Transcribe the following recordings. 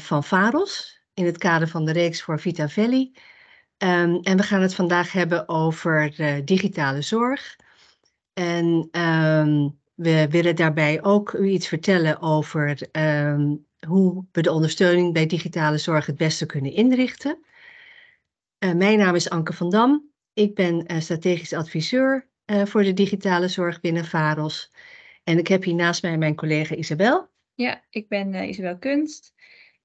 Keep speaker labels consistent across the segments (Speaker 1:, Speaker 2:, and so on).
Speaker 1: van Faros in het kader van de reeks voor Vita Valley. Ehm, en we gaan het vandaag hebben over eh, digitale zorg. En ehm, we willen daarbij ook u iets vertellen over ehm, hoe we de ondersteuning bij digitale zorg het beste kunnen inrichten. Eh, mijn naam is Anke van Dam. Ik ben eh, strategisch adviseur voor de digitale zorg binnen Faros. En ik heb hier naast mij mijn collega Isabel.
Speaker 2: Ja, ik ben Isabel Kunst.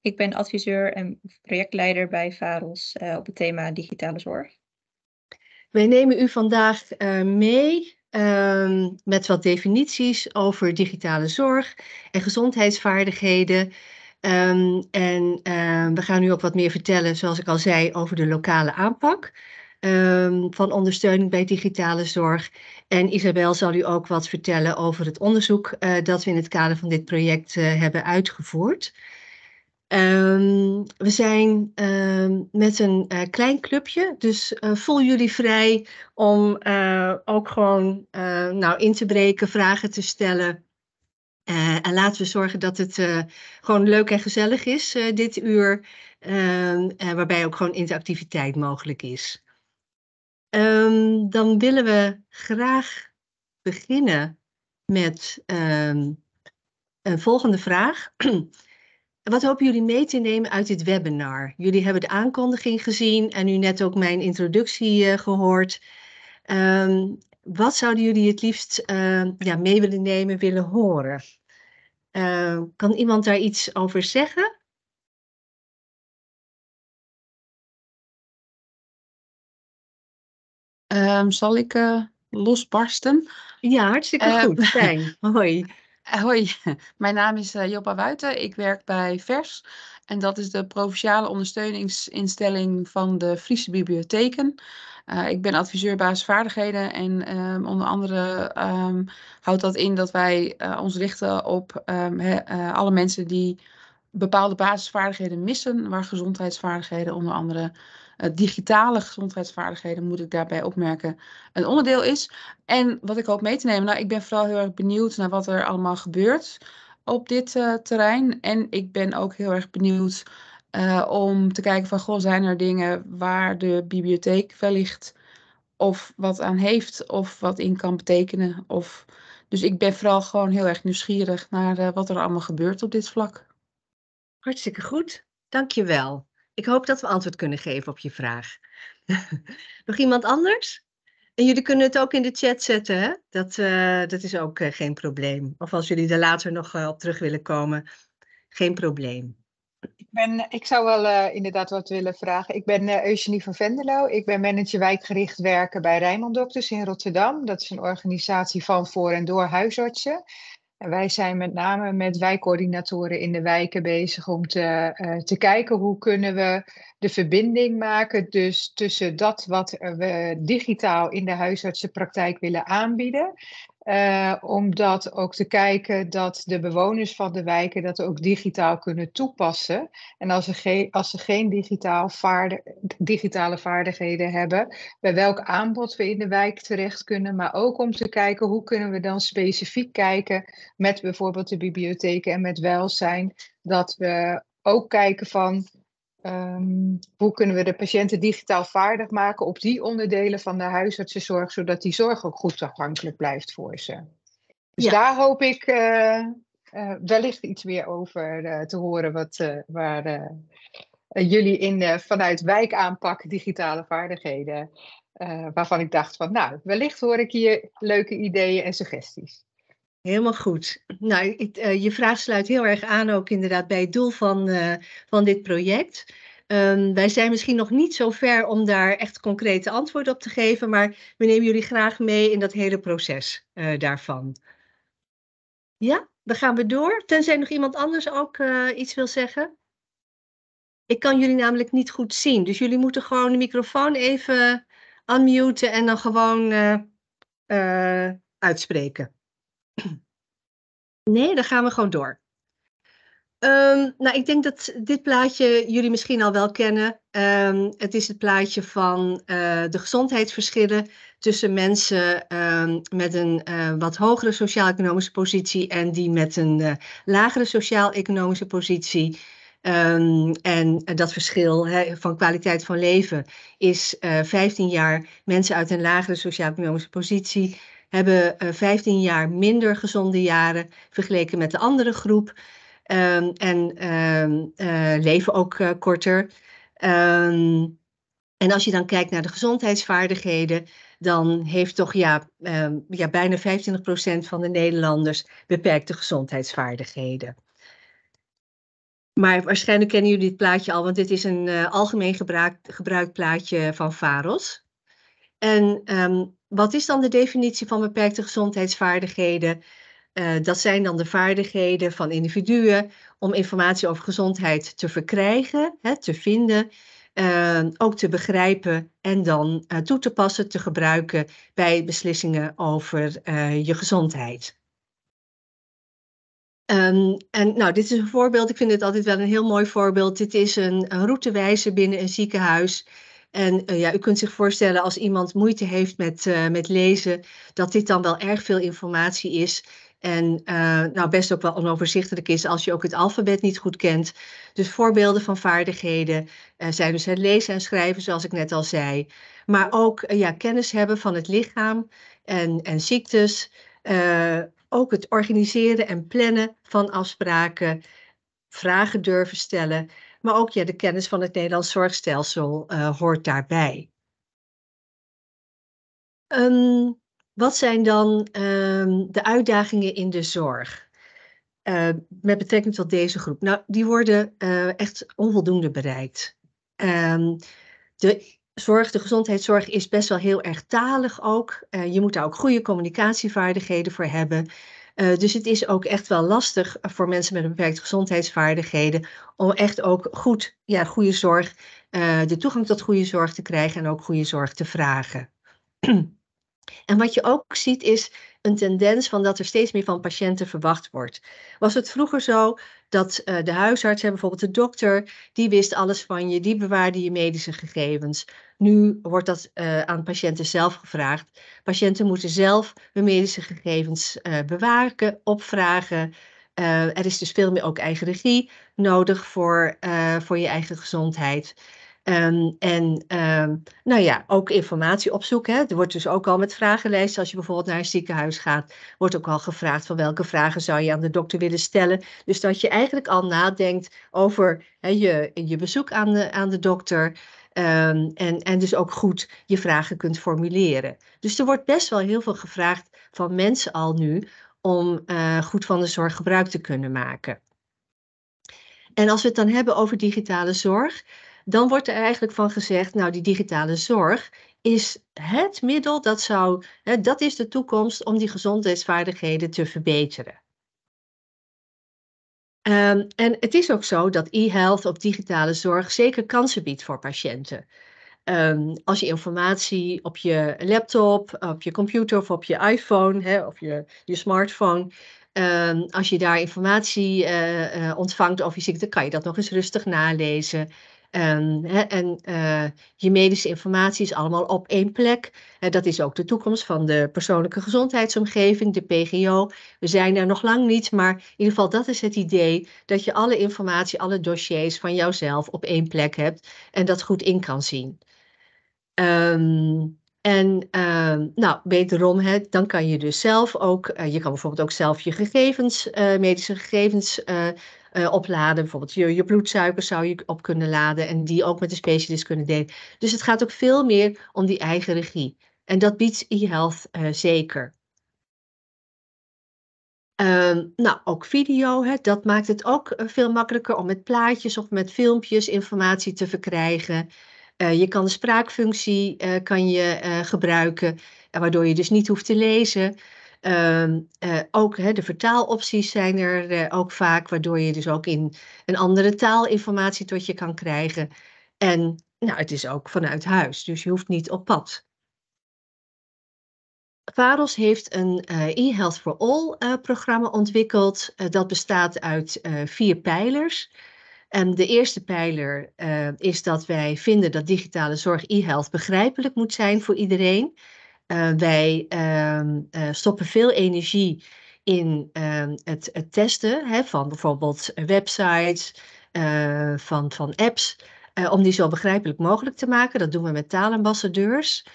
Speaker 2: Ik ben adviseur en projectleider bij VAROS
Speaker 1: eh, op het thema digitale zorg. Wij nemen u vandaag eh, mee ehm, met wat definities over digitale zorg en gezondheidsvaardigheden. Ehm, en ehm, we gaan u ook wat meer vertellen, zoals ik al zei, over de lokale aanpak van ondersteuning bij digitale zorg. En Isabel zal u ook wat vertellen over het onderzoek eh, dat we in het kader van dit project hebben uitgevoerd. Um, we zijn ehm, met een eh, klein clubje, dus eh, voel jullie vrij om eh, ook gewoon nou, in te breken, vragen te stellen. en laten we zorgen dat het gewoon leuk en gezellig is dit uur, ehm, waarbij ook gewoon interactiviteit mogelijk is. dan willen we graag beginnen met een volgende vraag. Wat hopen jullie mee te nemen uit dit webinar? Jullie hebben de aankondiging gezien en nu net ook mijn introductie eh, gehoord. Ehm, wat zouden jullie het liefst ehm, ja, mee willen nemen, willen horen? Ehm, kan
Speaker 3: iemand daar iets over zeggen? zal ik eh, losbarsten?
Speaker 4: Ja, hartstikke eh, goed. Fijn. Hoi. Eh, hoi, mijn naam is eh, Joppa Wuiten. Ik werk bij VERS. En dat is de provinciale ondersteuningsinstelling van de Friese bibliotheken. Eh, ik ben adviseur basisvaardigheden en ehm, onder andere ehm, houdt dat in dat wij ons richten op ehm, alle mensen die bepaalde basisvaardigheden missen, waar gezondheidsvaardigheden onder andere eh, digitale gezondheidsvaardigheden, moet ik daarbij opmerken, een onderdeel is. En wat ik hoop mee te nemen, nou, ik ben vooral heel erg benieuwd naar wat er allemaal gebeurt op dit eh, terrein. En ik ben ook heel erg benieuwd eh, om te kijken van, goh, zijn er dingen waar de bibliotheek wellicht of wat aan heeft of wat in kan betekenen. Of... Dus ik ben vooral gewoon heel erg nieuwsgierig naar wat er allemaal gebeurt op
Speaker 1: dit vlak. Hartstikke goed, dankjewel. Ik hoop dat we antwoord kunnen geven op je vraag. Nog iemand anders? En jullie kunnen het ook in de chat zetten, hè? Dat, eh, dat is ook eh, geen probleem. Of als jullie er later nog eh, op terug willen komen, geen probleem.
Speaker 5: Ik, ben, ik zou wel inderdaad wat willen vragen. Ik ben Eugenie van Vendelo. Ik ben manager wijkgericht werken bij Rijnmond Dokters in Rotterdam. Dat is een organisatie van voor en door huisartsen wij zijn met name met wijkcoördinatoren in de wijken bezig om te, eh, te kijken hoe kunnen we de verbinding maken dus tussen dat wat we digitaal in de huisartsenpraktijk willen aanbieden uh, om dat ook te kijken dat de bewoners van de wijken dat ook digitaal kunnen toepassen. En als ze, ge als ze geen digitaal digitale vaardigheden hebben, bij welk aanbod we in de wijk terecht kunnen. Maar ook om te kijken hoe kunnen we dan specifiek kijken met bijvoorbeeld de bibliotheken en met welzijn. Dat we ook kijken van Ehm, hoe kunnen we de patiënten digitaal vaardig maken op die onderdelen van de huisartsenzorg, zodat die zorg ook goed toegankelijk blijft voor ze? Dus daar hoop ik eh, eh, wellicht iets meer over eh, te horen, wat, waar jullie in vanuit wijkaanpak digitale vaardigheden, waarvan ik dacht van, nou, wellicht hoor ik hier
Speaker 1: leuke ideeën en suggesties. Helemaal goed. Nou, eh, je vraag sluit heel erg aan ook inderdaad bij het doel van, eh, van dit project. Ehm, wij zijn misschien nog niet zo ver om daar echt concrete antwoorden op te geven, maar we nemen jullie graag mee in dat hele proces eh, daarvan. Ja, dan gaan we door. Tenzij nog iemand anders ook iets wil zeggen. Ik kan jullie namelijk niet goed zien, dus jullie moeten gewoon de microfoon even unmuten en dan gewoon uitspreken. Nee, dan gaan we gewoon door. Ehm, nou, ik denk dat dit plaatje jullie misschien al wel kennen. Ehm, het is het plaatje van eh, de gezondheidsverschillen tussen mensen ehm, met een eh, wat hogere sociaal-economische positie en die met een eh, lagere sociaal-economische positie. en dat verschil van kwaliteit van leven is 15 jaar mensen uit een lagere sociaal-economische positie hebben 15 eh, jaar minder gezonde jaren vergeleken met de andere groep. Ehm, en ehm, eh, leven ook eh, korter. Ehm, en als je dan kijkt naar de gezondheidsvaardigheden, dan heeft toch ja, ja, bijna 25% van de Nederlanders beperkte gezondheidsvaardigheden. Maar waarschijnlijk kennen jullie dit plaatje al, want dit is een algemeen gebruikt, gebruikt plaatje van Faros. En wat is dan de definitie van beperkte gezondheidsvaardigheden? Eh, dat zijn dan de vaardigheden van individuen om informatie over gezondheid te verkrijgen, hè, te vinden, eh, ook te begrijpen en dan eh, toe te passen, te gebruiken bij beslissingen over je gezondheid. Ehm, en nou, dit is een voorbeeld. Ik vind het altijd wel een heel mooi voorbeeld. Dit is een, een routewijzer binnen een ziekenhuis en eh, ja, u kunt zich voorstellen als iemand moeite heeft met, eh, met lezen, dat dit dan wel erg veel informatie is. En eh, nou best ook wel onoverzichtelijk is als je ook het alfabet niet goed kent. Dus voorbeelden van vaardigheden zijn dus het lezen en schrijven, zoals ik net al zei. Maar ook ja, kennis hebben van het lichaam en, en ziektes. ook het organiseren en plannen van afspraken. Vragen durven stellen. Maar ook ja, de kennis van het Nederlands zorgstelsel eh, hoort daarbij. Ehm, wat zijn dan ehm, de uitdagingen in de zorg? Eh, met betrekking tot deze groep. Nou, die worden eh, echt onvoldoende bereikt. Ehm, de zorg, de gezondheidszorg is best wel heel erg talig ook. je moet daar ook goede communicatievaardigheden voor hebben. Eh, dus het is ook echt wel lastig eh, voor mensen met een beperkte gezondheidsvaardigheden om echt ook goed, ja, goede zorg, eh, de toegang tot goede zorg te krijgen en ook goede zorg te vragen. en wat je ook ziet is een tendens van dat er steeds meer van patiënten verwacht wordt. Was het vroeger zo dat eh, de huisarts bijvoorbeeld de dokter, die wist alles van je, die bewaarde je medische gegevens. Nu wordt dat eh, aan patiënten zelf gevraagd. Patiënten moeten zelf hun medische gegevens uh, bewaken, opvragen. er is dus veel meer ook eigen regie nodig voor, voor je eigen gezondheid. Ehm, en ehm, nou ja, ook informatie opzoeken. Hè. Er wordt dus ook al met vragenlijsten, als je bijvoorbeeld naar een ziekenhuis gaat, wordt ook al gevraagd van welke vragen zou je aan de dokter willen stellen. Dus dat je eigenlijk al nadenkt over hè, je, je bezoek aan de, aan de dokter. Ehm, en, en dus ook goed je vragen kunt formuleren. Dus er wordt best wel heel veel gevraagd van mensen al nu om eh, goed van de zorg gebruik te kunnen maken. En als we het dan hebben over digitale zorg, dan wordt er eigenlijk van gezegd, nou die digitale zorg is het middel dat zou, hè, dat is de toekomst om die gezondheidsvaardigheden te verbeteren. Ehm, en het is ook zo dat e-health op digitale zorg zeker kansen biedt voor patiënten. Ehm, als je informatie op je laptop, op je computer of op je iPhone hè, of je, je smartphone, ehm, als je daar informatie eh, eh, ontvangt over je ziekte, kan je dat nog eens rustig nalezen. En, en eh, je medische informatie is allemaal op één plek. dat is ook de toekomst van de persoonlijke gezondheidsomgeving, de PGO. We zijn daar nog lang niet, maar in ieder geval dat is het idee. Dat je alle informatie, alle dossiers van jouzelf op één plek hebt en dat goed in kan zien. Um, en uh, nou, wederom, hè, dan kan je dus zelf ook, eh, je kan bijvoorbeeld ook zelf je gegevens, eh, medische gegevens eh, opladen. Bijvoorbeeld je, je bloedsuiker zou je op kunnen laden en die ook met de specialist kunnen delen. Dus het gaat ook veel meer om die eigen regie. En dat biedt e-health zeker. Ehm, nou, ook video, hè, dat maakt het ook veel makkelijker om met plaatjes of met filmpjes informatie te verkrijgen. Eh, je kan de spraakfunctie eh, kan je, eh, gebruiken, waardoor je dus niet hoeft te lezen. Ehm, ook hè, de vertaalopties zijn er ook vaak, waardoor je dus ook in een andere taal informatie tot je kan krijgen. En nou, het is ook vanuit huis, dus je hoeft niet op pad. Varos heeft een uh, e-health for all programma ontwikkeld. dat bestaat uit vier pijlers. En ehm, de eerste pijler eh, is dat wij vinden dat digitale zorg e-health begrijpelijk moet zijn voor iedereen. Eh, wij ehm, eh, stoppen veel energie in ehm, het, het, testen hè, van bijvoorbeeld websites, van, van apps, om die zo begrijpelijk mogelijk te maken. Dat doen we met taalambassadeurs.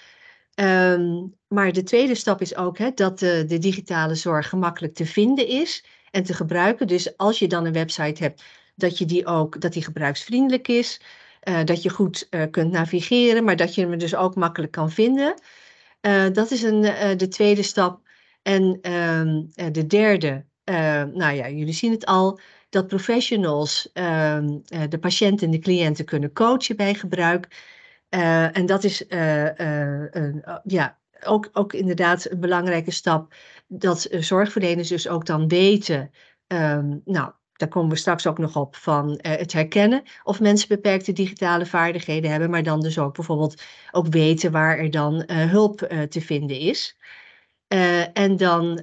Speaker 1: maar de tweede stap is ook hè, dat de, digitale zorg gemakkelijk te vinden is en te gebruiken. Dus als je dan een website hebt, dat je die ook, dat die gebruiksvriendelijk is, eh, dat je goed eh, kunt navigeren, maar dat je hem dus ook makkelijk kan vinden. Eh, dat is een, de tweede stap. En ehm, de derde, nou ja, jullie zien het al, dat professionals ehm, de patiënten en de cliënten kunnen coachen bij gebruik. en dat is ja, ook, ook inderdaad een belangrijke stap, dat zorgverleners dus ook dan weten ehm, nou, daar komen we straks ook nog op, van eh, het herkennen of mensen beperkte digitale vaardigheden hebben, maar dan dus ook bijvoorbeeld ook weten waar er dan eh, hulp eh, te vinden is. en dan,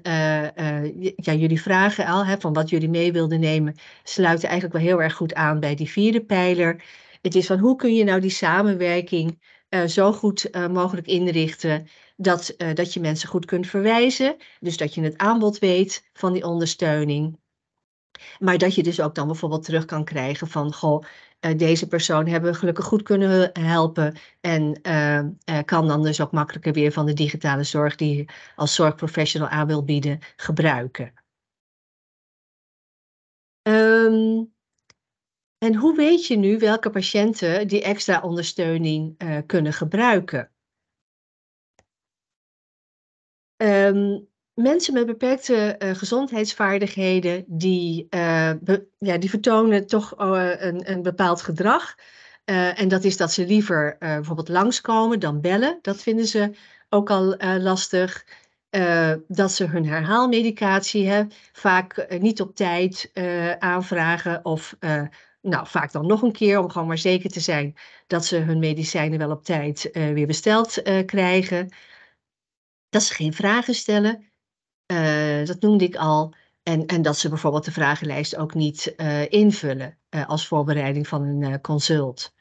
Speaker 1: ja, jullie vragen al hè, van wat jullie mee wilden nemen, sluiten eigenlijk wel heel erg goed aan bij die vierde pijler. Het is van hoe kun je nou die samenwerking zo goed mogelijk inrichten dat, dat je mensen goed kunt verwijzen, dus dat je het aanbod weet van die ondersteuning, maar dat je dus ook dan bijvoorbeeld terug kan krijgen van, goh, eh, deze persoon hebben we gelukkig goed kunnen helpen. En eh, eh, kan dan dus ook makkelijker weer van de digitale zorg die je als zorgprofessional aan wil bieden, gebruiken. Ehm, en hoe weet je nu welke patiënten die extra ondersteuning kunnen gebruiken? Ehm, mensen met beperkte eh, gezondheidsvaardigheden, die, eh, ja, die vertonen toch eh, een, een bepaald gedrag. en dat is dat ze liever bijvoorbeeld langskomen dan bellen. Dat vinden ze ook al lastig. dat ze hun herhaalmedicatie hè, vaak niet op tijd aanvragen of nou, vaak dan nog een keer om gewoon maar zeker te zijn dat ze hun medicijnen wel op tijd weer besteld krijgen dat ze geen vragen stellen, eh, dat noemde ik al. En, en, dat ze bijvoorbeeld de vragenlijst ook niet eh, invullen eh, als voorbereiding van een consult.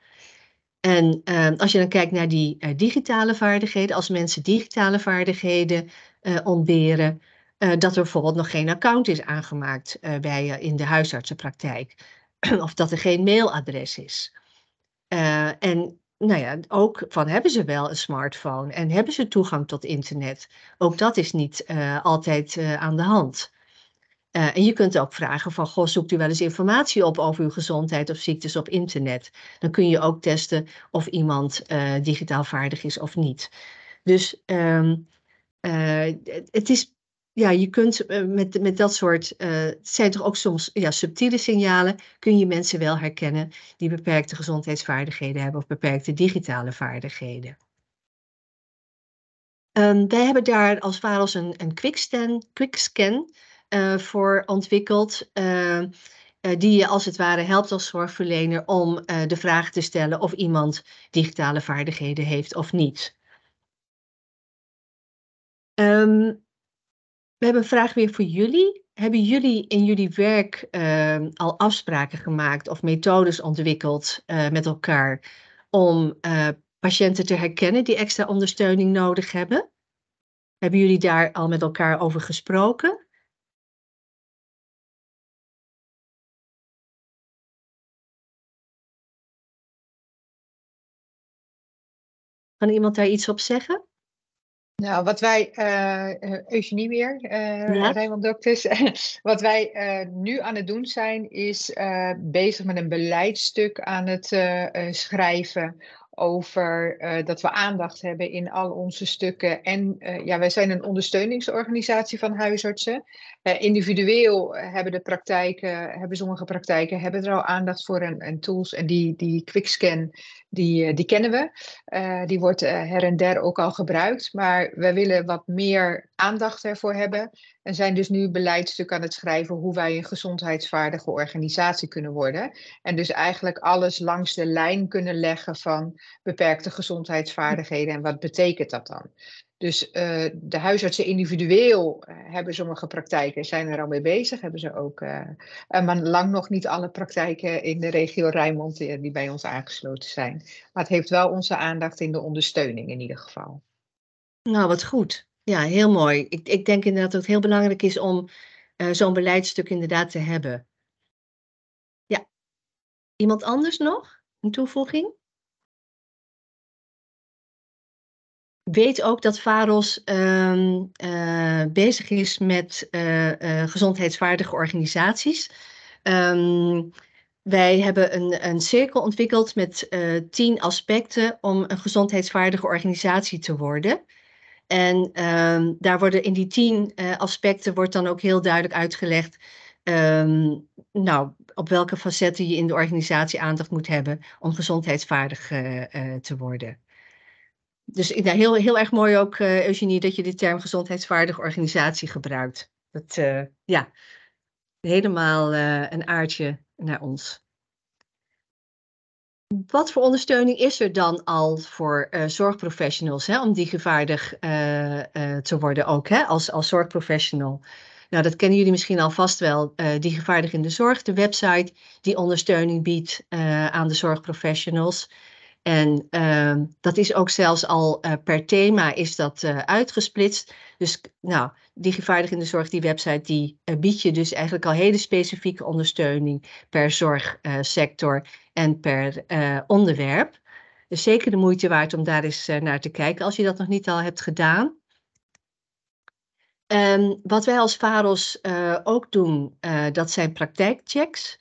Speaker 1: En ehm, als je dan kijkt naar die digitale vaardigheden, als mensen digitale vaardigheden ontberen, dat er bijvoorbeeld nog geen account is aangemaakt bij in de huisartsenpraktijk, of dat er geen mailadres is. en nou ja, ook van hebben ze wel een smartphone en hebben ze toegang tot internet? Ook dat is niet eh, altijd eh, aan de hand. Eh, en je kunt ook vragen van, goh, zoekt u wel eens informatie op over uw gezondheid of ziektes op internet? Dan kun je ook testen of iemand digitaal vaardig is of niet. Dus ehm, het is ja, je kunt eh, met, met dat soort, eh, zijn toch ook soms ja, subtiele signalen, kun je mensen wel herkennen die beperkte gezondheidsvaardigheden hebben of beperkte digitale vaardigheden. Ehm, wij hebben daar als VALOS een, een quickscan, quickscan eh, voor ontwikkeld, die je als het ware helpt als zorgverlener om de vraag te stellen of iemand digitale vaardigheden heeft of niet. Ehm, we hebben een vraag weer voor jullie. Hebben jullie in jullie werk ehm, al afspraken gemaakt of methodes ontwikkeld eh, met elkaar om eh,
Speaker 3: patiënten te herkennen die extra ondersteuning nodig hebben? Hebben jullie daar al met elkaar over gesproken? Kan iemand daar iets op zeggen? Nou, wat wij, uh, Eugenie
Speaker 5: weer, uh, wat wij nu aan het doen zijn, is bezig met een beleidstuk aan het schrijven over dat we aandacht hebben in al onze stukken. En ja, wij zijn een ondersteuningsorganisatie van huisartsen. Eh, individueel hebben de praktijken, hebben sommige praktijken hebben er al aandacht voor en, en tools. En die, die quickscan, die, eh, die kennen we. Eh, die wordt her en der ook al gebruikt. Maar wij willen wat meer aandacht ervoor hebben. En zijn dus nu beleidstuk aan het schrijven hoe wij een gezondheidsvaardige organisatie kunnen worden. En dus eigenlijk alles langs de lijn kunnen leggen van beperkte gezondheidsvaardigheden en wat betekent dat dan. Dus eh, de huisartsen individueel eh, hebben sommige praktijken, zijn er al mee bezig, hebben ze ook. Eh, maar lang nog niet alle praktijken in de regio Rijnmond die bij ons aangesloten zijn. Maar het heeft wel onze aandacht
Speaker 1: in de ondersteuning in ieder geval. Nou, wat goed. Ja, heel mooi. Ik, ik denk inderdaad dat het heel belangrijk is om zo'n beleidstuk inderdaad te hebben.
Speaker 3: Ja. Iemand anders nog? Een toevoeging? weet ook dat VAROS ehm, eh,
Speaker 1: bezig is met eh, eh, gezondheidsvaardige organisaties. Ehm, wij hebben een, een, cirkel ontwikkeld met tien aspecten om een gezondheidsvaardige organisatie te worden. En ehm, daar worden in die tien aspecten wordt dan ook heel duidelijk uitgelegd nou, op welke facetten je in de organisatie aandacht moet hebben om gezondheidsvaardig te worden dus nou, heel, heel erg mooi ook, eh, Eugenie, dat je de term gezondheidsvaardige organisatie gebruikt. Dat, eh, ja, helemaal eh, een aardje naar ons. Wat voor ondersteuning is er dan al voor zorgprofessionals hè, om die gevaardig te worden ook hè, als, als zorgprofessional? Nou, dat kennen jullie misschien al vast wel, die gevaardig in de zorg, de website die ondersteuning biedt aan de zorgprofessionals. En ehm, dat is ook zelfs al eh, per thema is dat eh, uitgesplitst. Dus nou, Digivaardig in de Zorg, die website, die eh, biedt je dus eigenlijk al hele specifieke ondersteuning per zorgsector en per onderwerp. Dus zeker de moeite waard om daar eens naar te kijken als je dat nog niet al hebt gedaan. Ehm, wat wij als VAROS ook doen, dat zijn praktijkchecks.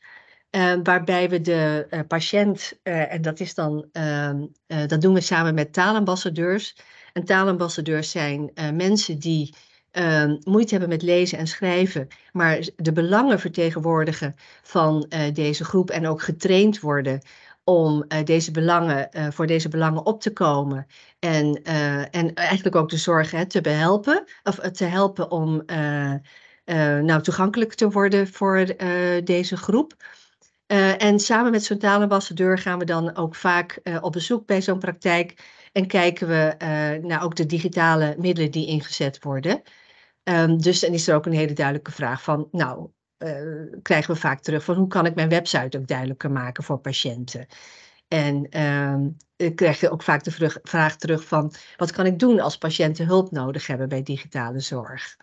Speaker 1: Ehm, waarbij we de eh, patiënt, eh, en dat is dan, ehm, eh, dat doen we samen met taalambassadeurs. En taalambassadeurs zijn mensen die ehm, moeite hebben met lezen en schrijven, maar de belangen vertegenwoordigen van deze groep en ook getraind worden om deze belangen, voor deze belangen op te komen en, en eigenlijk ook de zorg hè, te behelpen, of te helpen om nou, toegankelijk te worden voor deze groep. Eh, en samen met zo'n taalambassadeur gaan we dan ook vaak eh, op bezoek bij zo'n praktijk en kijken we eh, naar ook de digitale middelen die ingezet worden. Ehm, dus dan is er ook een hele duidelijke vraag van, nou, krijgen we vaak terug van hoe kan ik mijn website ook duidelijker maken voor patiënten? En um, ehm, ik krijg ook vaak de vraag terug van, wat kan ik doen als patiënten hulp nodig hebben bij digitale zorg?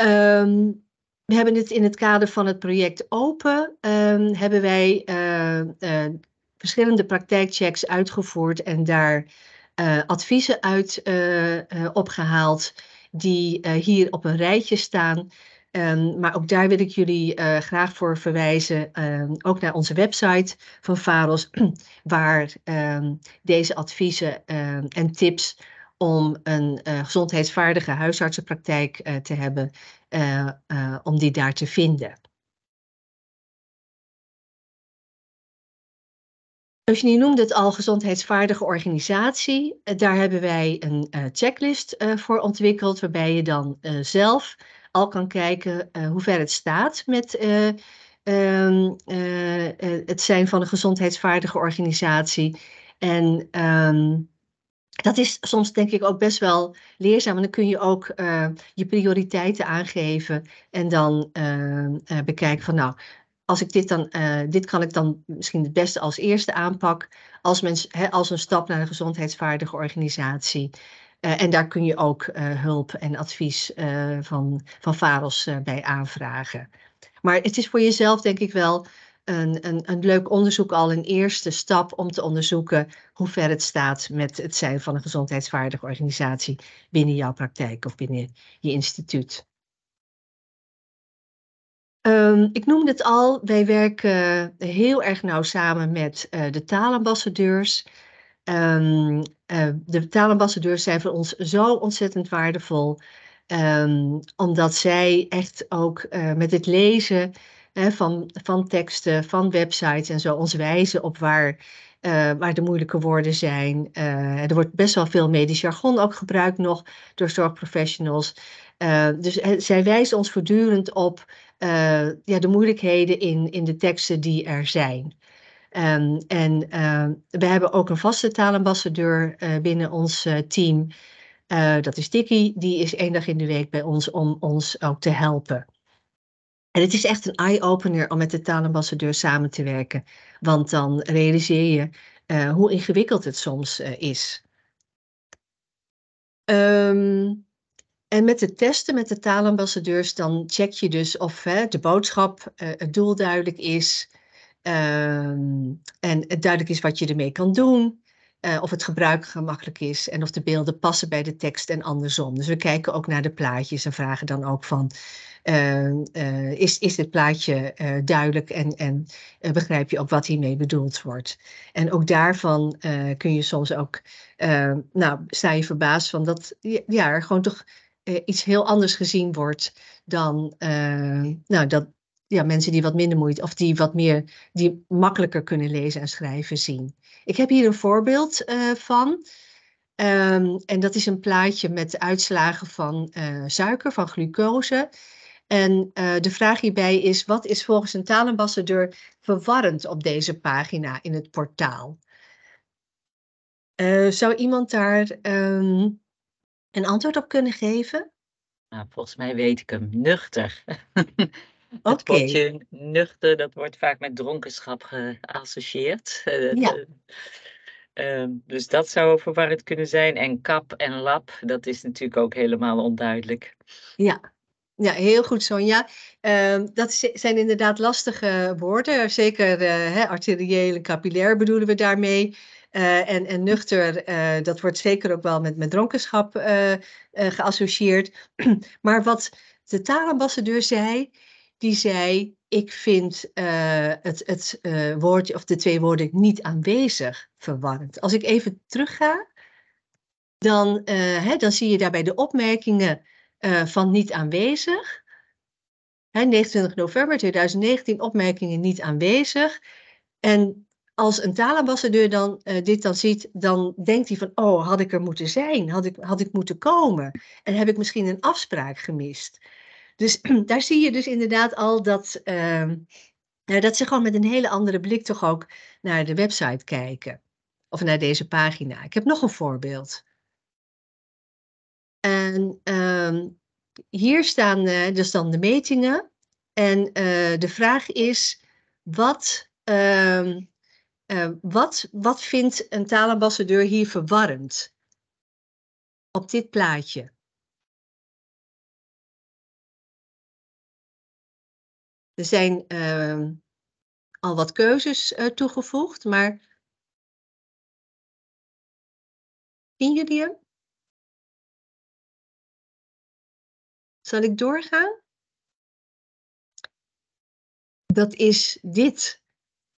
Speaker 1: Um, we hebben het in het kader van het project Open, ehm, hebben wij eh, eh, verschillende praktijkchecks uitgevoerd en daar eh, adviezen uit opgehaald die hier op een rijtje staan. Ehm, maar ook daar wil ik jullie graag voor verwijzen, ehm, ook naar onze website van Faros, waar deze adviezen en tips om een eh,
Speaker 3: gezondheidsvaardige huisartsenpraktijk eh, te hebben, eh, om die daar te vinden. Eugenie noemde het al gezondheidsvaardige organisatie. Daar hebben wij een checklist
Speaker 1: voor ontwikkeld, waarbij je dan zelf al kan kijken hoe ver het staat met ehm, het zijn van een gezondheidsvaardige organisatie. En ehm, dat is soms denk ik ook best wel leerzaam. dan kun je ook eh, je prioriteiten aangeven en dan uh, bekijken van nou, als ik dit dan, dit kan ik dan misschien het beste als eerste aanpak. Als, mens, als een stap naar een gezondheidsvaardige organisatie. en daar kun je ook hulp en advies van, van VAROS bij aanvragen. Maar het is voor jezelf denk ik wel een, een, een leuk onderzoek al, een eerste stap om te onderzoeken hoe ver het staat met het zijn van een gezondheidsvaardige organisatie binnen jouw praktijk of binnen je instituut. Ehm, ik noemde het al, wij werken heel erg nauw samen met eh, de taalambassadeurs. Ehm, eh, de taalambassadeurs zijn voor ons zo ontzettend waardevol, ehm, omdat zij echt ook eh, met het lezen van, van teksten, van websites en zo, ons wijzen op waar, eh, waar de moeilijke woorden zijn. Eh, er wordt best wel veel medisch jargon ook gebruikt nog door zorgprofessionals. Eh, dus zij wijzen ons voortdurend op ja, de moeilijkheden in, in de teksten die er zijn. Ehm, en we hebben ook een vaste taalambassadeur binnen ons team. dat is Dikkie, die is één dag in de week bij ons om ons ook te helpen. En het is echt een eye-opener om met de taalambassadeur samen te werken. Want dan realiseer je eh, hoe ingewikkeld het soms eh, is. Ehm, en met de testen met de taalambassadeurs, dan check je dus of hè, de boodschap, eh, het doel duidelijk is. Ehm, en het duidelijk is wat je ermee kan doen. Eh, of het gebruik gemakkelijk is en of de beelden passen bij de tekst en andersom. Dus we kijken ook naar de plaatjes en vragen dan ook van, eh, eh, is, is dit plaatje duidelijk en, en begrijp je ook wat hiermee bedoeld wordt? En ook daarvan kun je soms ook, nou, sta je verbaasd van dat ja, er gewoon toch iets heel anders gezien wordt dan, nou, dat, ja, mensen die wat minder moeite of die wat meer, die makkelijker kunnen lezen en schrijven zien. Ik heb hier een voorbeeld eh, van. Ehm, en dat is een plaatje met uitslagen van eh, suiker, van glucose. En eh, de vraag hierbij is: wat is volgens een taalambassadeur verwarrend op deze pagina in het portaal? zou iemand daar ehm, een antwoord op kunnen geven? Nou, volgens mij weet ik hem nuchter. Het okay. nuchter, dat wordt vaak met dronkenschap geassocieerd. Eh, ja. Eh, ehm, dus dat zou verwarrend kunnen zijn. En kap en lab, dat is natuurlijk ook helemaal onduidelijk. Ja, ja heel goed Sonja. Ehm, dat zijn inderdaad lastige woorden. Zeker eh, arteriële en capillair bedoelen we daarmee. En, en, nuchter, dat wordt zeker ook wel met, met dronkenschap geassocieerd. maar wat de taalambassadeur zei, die zei: Ik vind eh, het, het eh, woordje of de twee woorden niet aanwezig verwarrend. Als ik even terugga, dan, eh, hè, dan zie je daarbij de opmerkingen van niet aanwezig. Hè, 29 november 2019, opmerkingen niet aanwezig. En als een taalambassadeur dan, dit dan ziet, dan denkt hij van, oh, had ik er moeten zijn? Had ik, had ik moeten komen? En heb ik misschien een afspraak gemist? Dus daar zie je dus inderdaad al dat, ehm, nou, dat ze gewoon met een hele andere blik toch ook naar de website kijken. Of naar deze pagina. Ik heb nog een voorbeeld. En ehm, hier staan eh, dus dan de metingen. En eh, de vraag is, wat, ehm, eh, wat, wat
Speaker 3: vindt een taalambassadeur hier verwarrend? Op dit plaatje. Er zijn ehm, al wat keuzes eh, toegevoegd, maar zien jullie hem? Zal ik doorgaan? Dat is dit.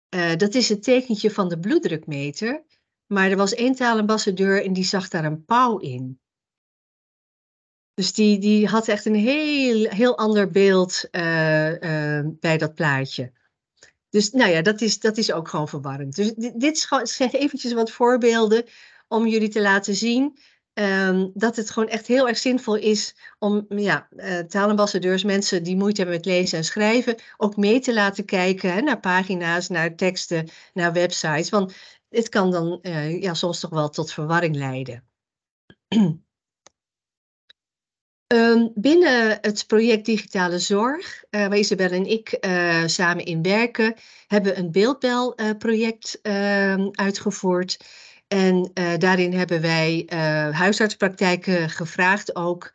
Speaker 3: Eh, dat is het tekentje van de bloeddrukmeter.
Speaker 1: Maar er was één taalambassadeur en die zag daar een pauw in. Dus die, die had echt een heel, heel ander beeld eh, eh, bij dat plaatje. Dus nou ja, dat is, dat is ook gewoon verwarrend. Dus dit, dit is gewoon, eventjes wat voorbeelden om jullie te laten zien ehm, dat het gewoon echt heel erg zinvol is om ja, uh, taalambassadeurs, mensen die moeite hebben met lezen en schrijven, ook mee te laten kijken naar pagina's, naar teksten, naar websites. Want het kan dan ja, soms toch wel tot verwarring leiden. Ehm, binnen het project Digitale Zorg, uh, waar Isabel en ik eh, samen in werken, hebben we een beeldbelproject ehm, uitgevoerd. En eh, daarin hebben wij huisartspraktijken gevraagd ook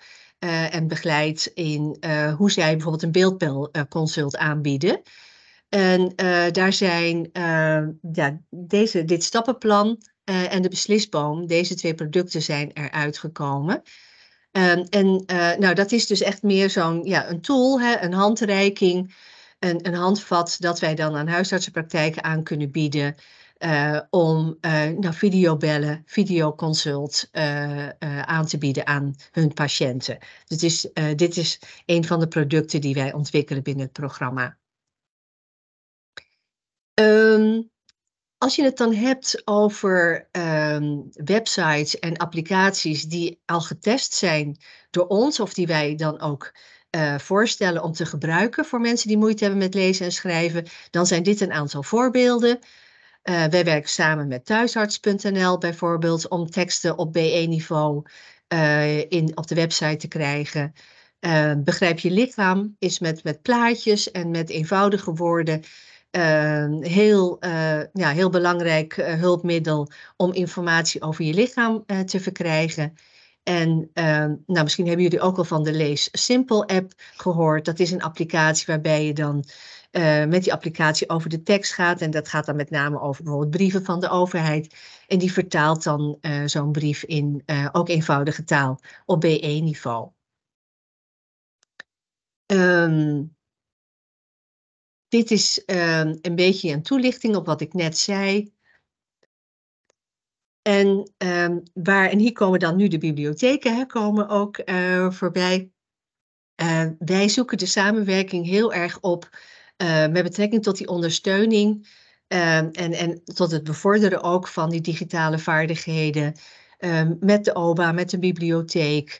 Speaker 1: en begeleid in hoe zij bijvoorbeeld een beeldbelconsult aanbieden. En daar zijn ehm, ja, deze, dit stappenplan en de beslisboom, deze twee producten zijn eruit gekomen. Ehm, en eh, nou, dat is dus echt meer zo'n ja, een tool, hè, een handreiking, een, een handvat dat wij dan aan huisartsenpraktijken aan kunnen bieden. Eh, om eh, nou, videobellen, videoconsult aan te bieden aan hun patiënten. Dus is, dit is een van de producten die wij ontwikkelen binnen het programma. Um, als je het dan hebt over ehm, websites en applicaties die al getest zijn door ons of die wij dan ook eh, voorstellen om te gebruiken voor mensen die moeite hebben met lezen en schrijven, dan zijn dit een aantal voorbeelden. Eh, wij werken samen met thuisarts.nl bijvoorbeeld om teksten op B1-niveau e eh, in, op de website te krijgen. Begrijp je lichaam is met, met plaatjes en met eenvoudige woorden Ehm, heel, eh, ja, heel belangrijk eh, hulpmiddel om informatie over je lichaam eh, te verkrijgen. En ehm, nou, misschien hebben jullie ook al van de Lees Simple app gehoord. Dat is een applicatie waarbij je dan met die applicatie over de tekst gaat. En dat gaat dan met name over bijvoorbeeld brieven van de overheid. En die vertaalt dan zo'n brief in ook eenvoudige taal op
Speaker 3: B1-niveau. Um, ehm, dit is ehm, een beetje een toelichting op wat ik net zei.
Speaker 1: En, ehm, waar, en hier komen dan nu de bibliotheken hè, komen ook eh, voorbij. Eh, wij zoeken de samenwerking heel erg op eh, met betrekking tot die ondersteuning ehm, en, en tot het bevorderen ook van die digitale vaardigheden met de OBA, met de bibliotheek.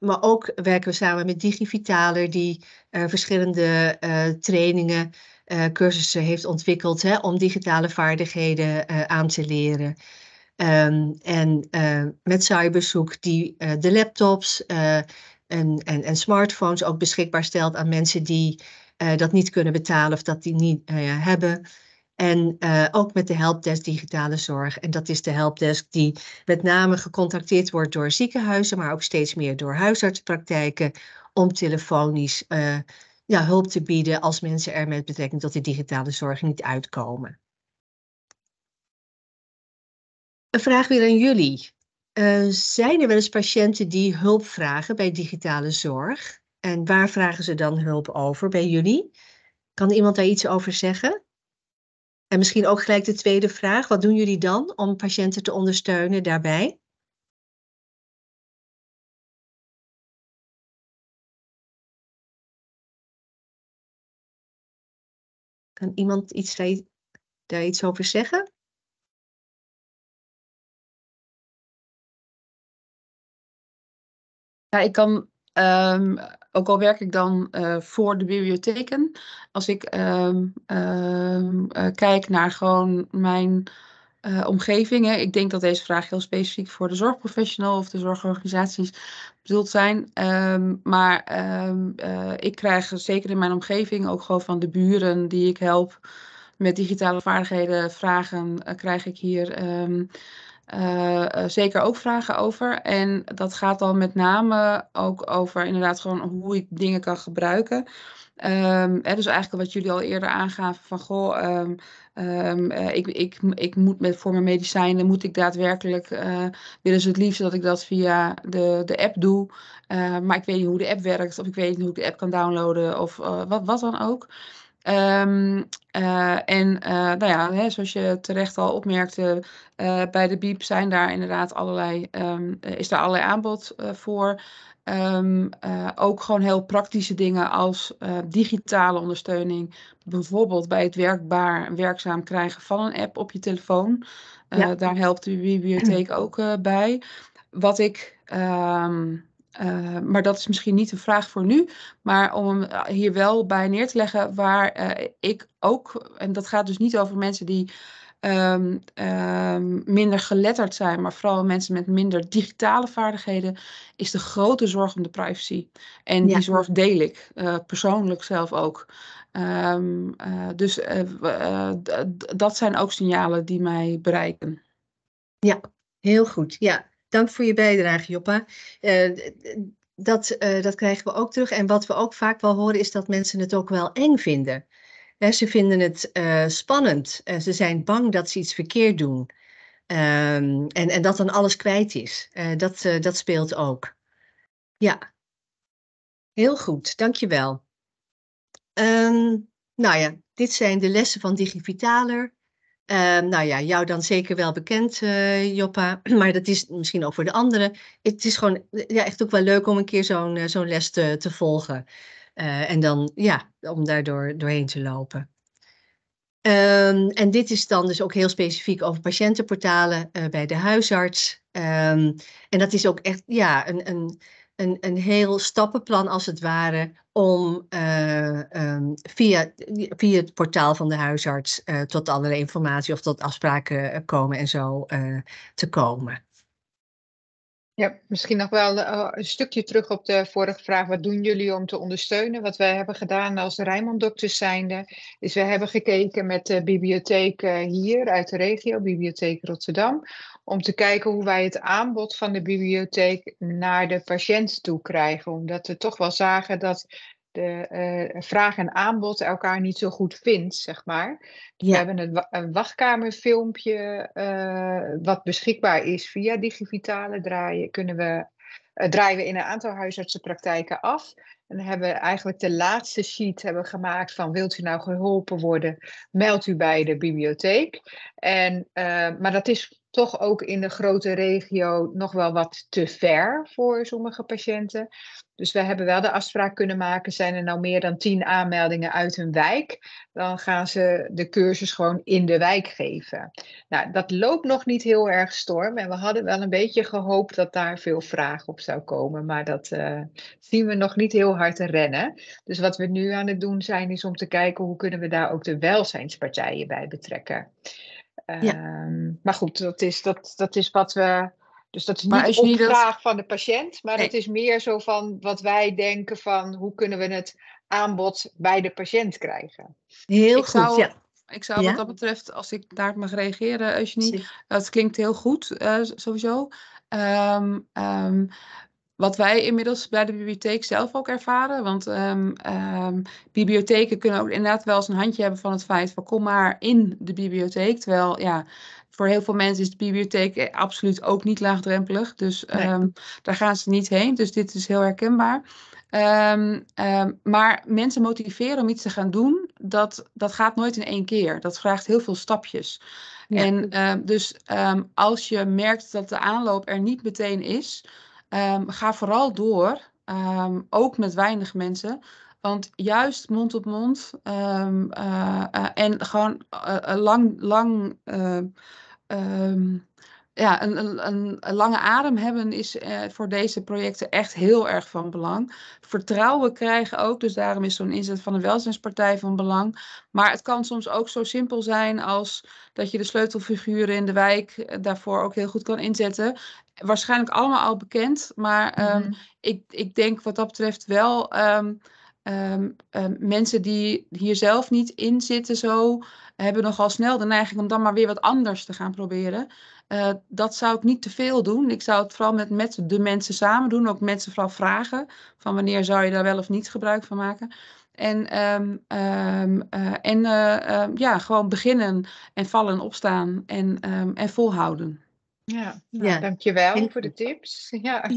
Speaker 1: maar ook werken we samen met Digivitaler, die eh, verschillende eh, trainingen, eh, cursussen heeft ontwikkeld hè, om digitale vaardigheden aan te leren. Ehm, en met cyberzoek die de laptops en, en, en smartphones ook beschikbaar stelt aan mensen die dat niet kunnen betalen of dat die niet hebben. En ook met de helpdesk digitale zorg. En dat is de helpdesk die met name gecontacteerd wordt door ziekenhuizen, maar ook steeds meer door huisartsenpraktijken om telefonisch eh, ja, hulp te bieden als mensen er met betrekking tot de digitale zorg niet uitkomen. Een vraag weer aan jullie. Eh, zijn er wel eens patiënten die hulp vragen bij digitale zorg? En waar vragen ze dan hulp over bij jullie? Kan iemand daar iets over zeggen? En misschien ook gelijk de tweede vraag. Wat doen jullie
Speaker 3: dan om patiënten te ondersteunen daarbij? Kan iemand iets daar, iets over zeggen? Ja, ik kan, ehm, ook al werk ik dan eh, voor de bibliotheken,
Speaker 4: als ik ehm, ehm, eh, kijk naar gewoon mijn eh, omgevingen. Ik denk dat deze vraag heel specifiek voor de zorgprofessional of de zorgorganisaties bedoeld zijn. Ehm, maar ehm, eh, ik krijg zeker in mijn omgeving ook gewoon van de buren die ik help met digitale vaardigheden vragen, eh, krijg ik hier ehm, eh, eh, zeker ook vragen over. En dat gaat dan met name ook over inderdaad gewoon hoe ik dingen kan gebruiken. Um, hè, dus eigenlijk wat jullie al eerder aangaven van goh, ehm, ehm, eh, ik, ik, ik moet met, voor mijn medicijnen moet ik daadwerkelijk, uh, willen ze het liefst dat ik dat via de, de app doe. maar ik weet niet hoe de app werkt of ik weet niet hoe ik de app kan downloaden of wat, wat dan ook. Um, en eh, nou ja, hè, zoals je terecht al opmerkte, eh, bij de BIEB zijn daar inderdaad allerlei, ehm, is daar allerlei aanbod voor. Um, ook gewoon heel praktische dingen als digitale ondersteuning. Bijvoorbeeld bij het werkbaar werkzaam krijgen van een app op je telefoon. Daar helpt de bibliotheek ook bij. Wat ik. Eh, maar dat is misschien niet de vraag voor nu. Maar om hem eh, hier wel bij neer te leggen waar eh, ik ook, en dat gaat dus niet over mensen die ehm, ehm, minder geletterd zijn, maar vooral mensen met minder digitale vaardigheden, is de grote zorg om de privacy. En die zorg deel ik persoonlijk zelf ook. Ehm, dus dat zijn ook signalen die mij bereiken.
Speaker 1: Ja, heel goed. Ja, Dank voor je bijdrage, Joppa. Eh, dat, eh, dat krijgen we ook terug. En wat we ook vaak wel horen is dat mensen het ook wel eng vinden. ze vinden het eh, spannend. ze zijn bang dat ze iets verkeerd doen. Ehm, en, en dat dan alles kwijt is. dat, dat speelt ook. Ja. Heel goed, dankjewel. Um, ehm, nou ja, dit zijn de lessen van Digivitaler. Ehm, nou ja, jou dan zeker wel bekend, eh, Joppa. Maar dat is misschien ook voor de anderen. Het is gewoon eh, ja, echt ook wel leuk om een keer zo'n eh, zo'n les te, te volgen. en dan, ja, om daardoor doorheen te lopen. Ehm, en dit is dan dus ook heel specifiek over patiëntenportalen bij de huisarts. Ehm, en dat is ook echt, ja, een, een een, een heel stappenplan als het ware om eh, ehm, via, via het portaal van de huisarts eh, tot allerlei informatie of tot afspraken eh, komen en zo te komen. Ja, misschien nog wel
Speaker 5: eh, een stukje terug op de vorige vraag. Wat doen jullie om te ondersteunen? Wat wij hebben gedaan als Rijnmond-dokters zijnde, is we hebben gekeken met de bibliotheek hier uit de regio, Bibliotheek Rotterdam, om te kijken hoe wij het aanbod van de bibliotheek naar de patiënt toe krijgen. Omdat we toch wel zagen dat de eh, vraag en aanbod elkaar niet zo goed vindt, zeg maar. Dus we hebben een, wachtkamerfilmpje eh, wat beschikbaar is via Digivitale, draaien. Kunnen we, eh, draaien we in een aantal huisartsenpraktijken af. En hebben we eigenlijk de laatste sheet hebben gemaakt van wilt u nou geholpen worden, meld u bij de bibliotheek. En, maar dat is toch ook in de grote regio nog wel wat te ver voor sommige patiënten. Dus we hebben wel de afspraak kunnen maken, zijn er nou meer dan tien aanmeldingen uit hun wijk, dan gaan ze de cursus gewoon in de wijk geven. Nou, dat loopt nog niet heel erg storm en we hadden wel een beetje gehoopt dat daar veel vraag op zou komen, maar dat eh, zien we nog niet heel hard rennen. Dus wat we nu aan het doen zijn, is om te kijken hoe kunnen we daar ook de welzijnspartijen bij betrekken. Ehm, maar goed, dat is, dat, dat is wat we. Dus dat is niet maar vraag van de patiënt, maar nee. het is meer zo van wat wij denken van hoe kunnen we het aanbod bij de patiënt krijgen.
Speaker 4: Heel ik goed, zou, ja.
Speaker 5: Ik zou wat dat betreft, als ik daar
Speaker 4: mag reageren, Eugenie, dat klinkt heel goed eh, sowieso. Um, wat wij inmiddels bij de bibliotheek zelf ook ervaren. Want ehm, ehm, bibliotheken kunnen ook inderdaad wel eens een handje hebben van het feit van kom maar in de bibliotheek. Terwijl ja, voor heel veel mensen is de bibliotheek eh, absoluut ook niet laagdrempelig. Dus ehm, daar gaan ze niet heen. Dus dit is heel herkenbaar. maar mensen motiveren om iets te gaan doen, dat, dat gaat nooit in één keer. Dat vraagt heel veel stapjes. En dus als je merkt dat de aanloop er niet meteen is, Ehm, ga vooral door, ehm, ook met weinig mensen. Want juist mond op mond ehm, eh, eh, en gewoon eh, lang, ja, een, een, een, lange adem hebben is voor deze projecten echt heel erg van belang. Vertrouwen krijgen ook, dus daarom is zo'n inzet van de welzijnspartij van belang. Maar het kan soms ook zo simpel zijn als dat je de sleutelfiguren in de wijk daarvoor ook heel goed kan inzetten waarschijnlijk allemaal al bekend. Maar ehm, mhm. ik, ik denk wat dat betreft wel um, mensen die hier zelf niet in zitten, zo hebben nogal snel de neiging om dan maar weer wat anders te gaan proberen. Eh, dat zou ik niet te veel doen. Ik zou het vooral met, met de mensen samen doen. Ook mensen vooral vragen van wanneer zou je daar wel of niet gebruik van maken. En, eh, en eh, ja, gewoon beginnen en vallen en opstaan en, en
Speaker 1: volhouden. Nou, ja, dankjewel voor de tips. Ja.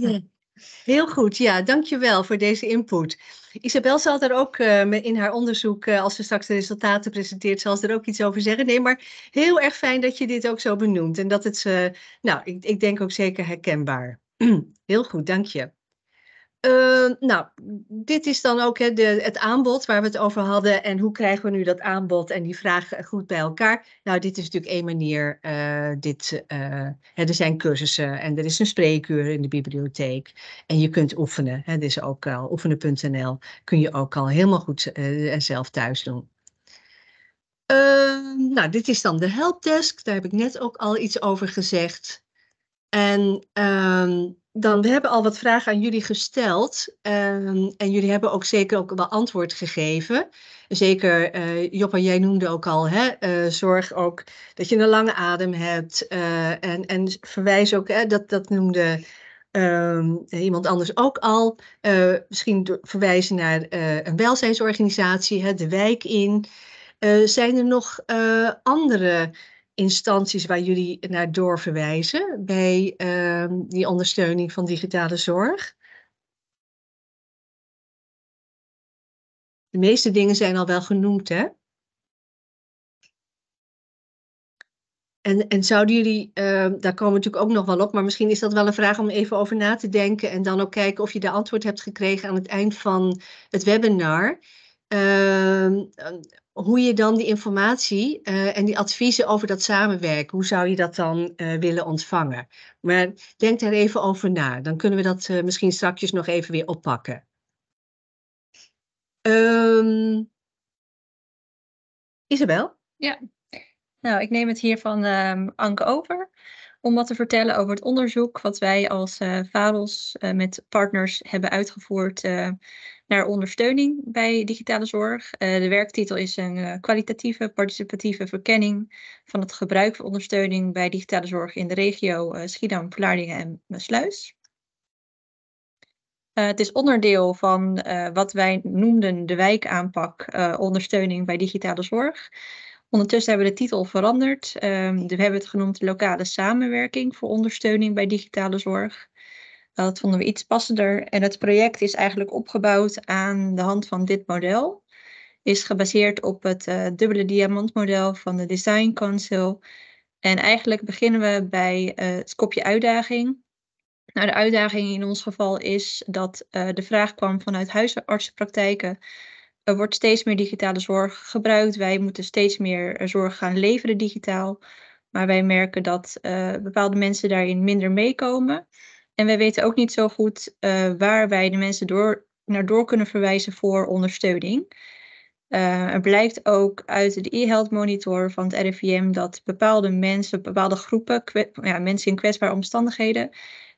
Speaker 1: Heel goed, ja, dankjewel voor deze input. Isabel zal daar ook eh, in haar onderzoek, eh, als ze straks de resultaten presenteert, zal ze er ook iets over zeggen. Nee, maar heel erg fijn dat je dit ook zo benoemt en dat het, uh, nou, ik, ik denk ook zeker herkenbaar. heel goed, dank je. Uh, nou, dit is dan ook de, het aanbod waar we het over hadden. En hoe krijgen we nu dat aanbod en die vraag goed bij elkaar? Nou, dit is natuurlijk één manier. Eh, dit, eh, er zijn cursussen en er is een spreekuur in de bibliotheek. En je kunt oefenen. Hè, is ook al oefenen.nl kun je ook al helemaal goed eh, zelf thuis doen. Ehm, nou, dit is dan de helpdesk. Daar heb ik net ook al iets over gezegd. En ehm, dan, we hebben al wat vragen aan jullie gesteld. Ehm, en jullie hebben ook zeker ook wel antwoord gegeven. Zeker, uh, en jij noemde ook al, hè, eh, zorg ook dat je een lange adem hebt. Eh, en, en verwijs ook, hè, dat, dat noemde ehm, iemand anders ook al. misschien verwijzen naar een welzijnsorganisatie, hè, de wijk in. zijn er nog andere instanties waar jullie naar doorverwijzen bij ehm, die ondersteuning van digitale zorg?
Speaker 3: De meeste dingen zijn al wel genoemd, hè? En, en zouden jullie,
Speaker 1: ehm, daar komen natuurlijk ook nog wel op, maar misschien is dat wel een vraag om even over na te denken en dan ook kijken of je de antwoord hebt gekregen aan het eind van het webinar. Ehm, hoe je dan die informatie eh, en die adviezen over dat samenwerken, hoe zou je dat dan eh, willen ontvangen? Maar denk daar even over na. Dan kunnen we dat eh, misschien straks nog
Speaker 3: even weer oppakken. Ehm, Isabel? Ja, nou, ik neem het hier van ehm, Anke over
Speaker 2: om wat te vertellen over het onderzoek wat wij als uh, VADOS met partners hebben uitgevoerd naar ondersteuning bij digitale zorg. Eh, de werktitel is een eh, kwalitatieve participatieve verkenning van het gebruik van ondersteuning bij digitale zorg in de regio eh, Schiedam, Vlaardingen en Sluis. het is onderdeel van wat wij noemden de wijkaanpak ondersteuning bij digitale zorg. Ondertussen hebben we de titel veranderd. Ehm, we hebben het genoemd lokale samenwerking voor ondersteuning bij digitale zorg. Dat vonden we iets passender. En het project is eigenlijk opgebouwd aan de hand van dit model. Is gebaseerd op het uh, dubbele diamantmodel van de Design Council. En eigenlijk beginnen we bij eh, het kopje uitdaging. Nou, de uitdaging in ons geval is dat eh, de vraag kwam vanuit huisartsenpraktijken. Er wordt steeds meer digitale zorg gebruikt. Wij moeten steeds meer zorg gaan leveren digitaal. Maar wij merken dat bepaalde mensen daarin minder meekomen. En we weten ook niet zo goed eh, waar wij de mensen door, naar door kunnen verwijzen voor ondersteuning. Eh, er blijkt ook uit de e-health monitor van het RIVM dat bepaalde mensen, bepaalde groepen, ja, mensen in kwetsbare omstandigheden,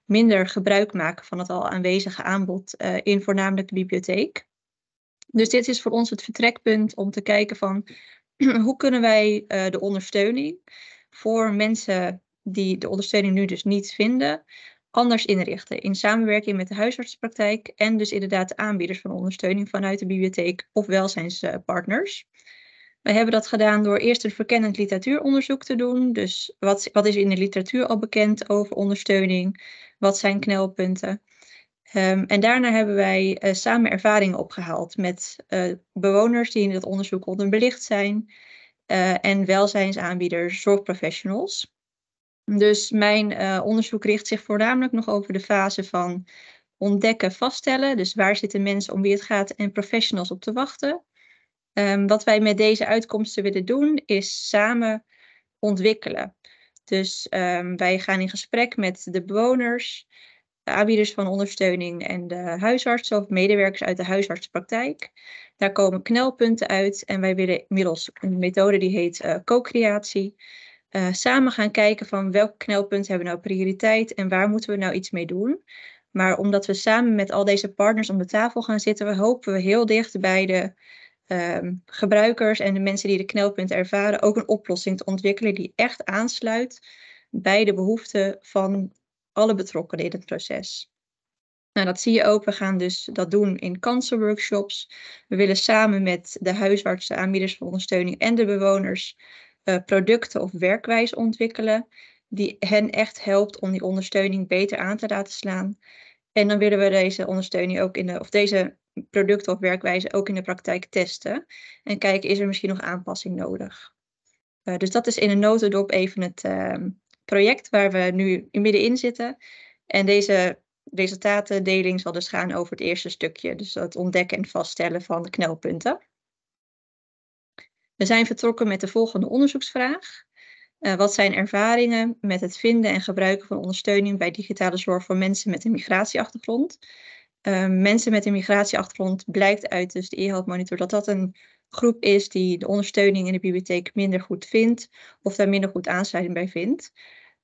Speaker 2: minder gebruik maken van het al aanwezige aanbod eh, in voornamelijk de bibliotheek. Dus dit is voor ons het vertrekpunt om te kijken van hoe kunnen wij de ondersteuning voor mensen die de ondersteuning nu dus niet vinden, anders inrichten in samenwerking met de huisartsenpraktijk en dus inderdaad de aanbieders van ondersteuning vanuit de bibliotheek of welzijnspartners. We hebben dat gedaan door eerst een verkennend literatuuronderzoek te doen. Dus wat, wat is in de literatuur al bekend over ondersteuning? Wat zijn knelpunten? Ehm, en daarna hebben wij eh, samen ervaringen opgehaald met eh, bewoners die in het onderzoek onderbelicht zijn eh, en welzijnsaanbieders, zorgprofessionals. Dus mijn eh, onderzoek richt zich voornamelijk nog over de fase van ontdekken, vaststellen. Dus waar zitten mensen om wie het gaat en professionals op te wachten. Ehm, wat wij met deze uitkomsten willen doen is samen ontwikkelen. Dus ehm, wij gaan in gesprek met de bewoners, de aanbieders van ondersteuning en de huisartsen of medewerkers uit de huisartsenpraktijk. Daar komen knelpunten uit en wij willen middels een methode die heet eh, co-creatie eh, samen gaan kijken van welk knelpunt hebben nou prioriteit en waar moeten we nou iets mee doen. Maar omdat we samen met al deze partners om de tafel gaan zitten, we hopen we heel dicht bij de ehm, gebruikers en de mensen die de knelpunten ervaren ook een oplossing te ontwikkelen die echt aansluit bij de behoeften van alle betrokkenen in het proces. Nou, dat zie je ook. We gaan dus dat doen in kansenworkshops. We willen samen met de huisartsen, aanbieders van ondersteuning en de bewoners eh, producten of werkwijze ontwikkelen die hen echt helpt om die ondersteuning beter aan te laten slaan. En dan willen we deze ondersteuning ook in de, of deze producten of werkwijze ook in de praktijk testen. En kijken, is er misschien nog aanpassing nodig? Eh, dus dat is in een notendop even het ehm, project waar we nu in middenin zitten. En deze resultatendeling zal dus gaan over het eerste stukje. Dus het ontdekken en vaststellen van de knelpunten. We zijn vertrokken met de volgende onderzoeksvraag. Eh, wat zijn ervaringen met het vinden en gebruiken van ondersteuning bij digitale zorg voor mensen met een migratieachtergrond? Ehm, mensen met een migratieachtergrond blijkt uit dus de e-health monitor dat dat een groep is die de ondersteuning in de bibliotheek minder goed vindt of daar minder goed aansluiting bij vindt.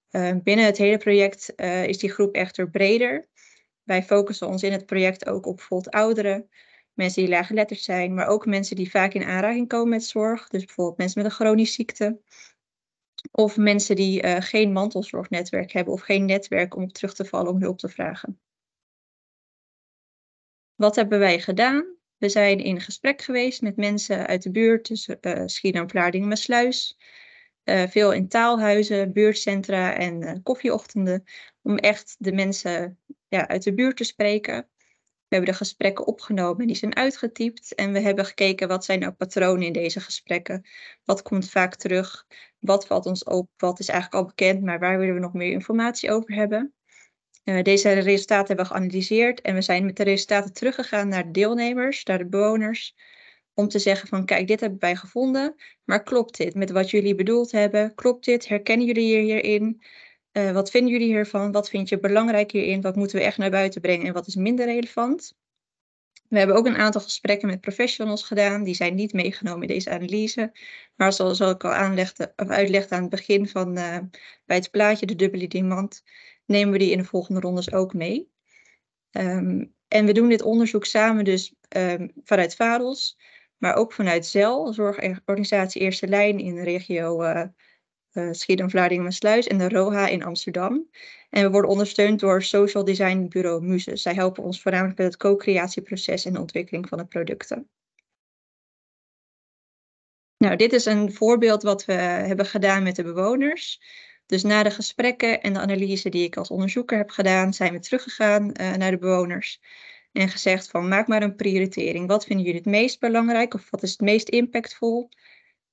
Speaker 2: Ehm, binnen het hele project eh, is die groep echter breder. Wij focussen ons in het project ook op bijvoorbeeld ouderen, mensen die laaggeletterd zijn, maar ook mensen die vaak in aanraking komen met zorg. Dus bijvoorbeeld mensen met een chronische ziekte. Of mensen die eh, geen mantelzorgnetwerk hebben of geen netwerk om op terug te vallen om hulp te vragen. Wat hebben wij gedaan? We zijn in gesprek geweest met mensen uit de buurt, dus uh, Schiedam, Vlaardingen, Maasluis. Eh, veel in taalhuizen, buurtcentra en koffieochtenden. Om echt de mensen ja, uit de buurt te spreken. We hebben de gesprekken opgenomen, en die zijn uitgetypt en we hebben gekeken wat zijn nou patronen in deze gesprekken. Wat komt vaak terug? Wat valt ons op? Wat is eigenlijk al bekend, maar waar willen we nog meer informatie over hebben? Eh, deze resultaten hebben we geanalyseerd en we zijn met de resultaten teruggegaan naar de deelnemers, naar de bewoners, om te zeggen van kijk, dit hebben wij gevonden, maar klopt dit met wat jullie bedoeld hebben? Klopt dit? Herkennen jullie hier hierin? Eh, wat vinden jullie hiervan? Wat vind je belangrijk hierin? Wat moeten we echt naar buiten brengen en wat is minder relevant? We hebben ook een aantal gesprekken met professionals gedaan. Die zijn niet meegenomen in deze analyse. Maar zoals ik al aanlegde, of uitlegde aan het begin van eh, bij het plaatje, de dubbele diamant, nemen we die in de volgende rondes ook mee. Ehm, en we doen dit onderzoek samen dus ehm, vanuit VAROS, maar ook vanuit ZEL, Zorgorganisatie Eerste Lijn in de regio eh, uh, eh, Schiedam, Vlaardingen Sluis en de ROHA in Amsterdam. En we worden ondersteund door Social Design Bureau Muses. Zij helpen ons voornamelijk met het co-creatieproces en de ontwikkeling van de producten. Nou, dit is een voorbeeld wat we hebben gedaan met de bewoners. Dus na de gesprekken en de analyse die ik als onderzoeker heb gedaan, zijn we teruggegaan eh, naar de bewoners en gezegd van maak maar een prioritering. Wat vinden jullie het meest belangrijk of wat is het meest impactvol?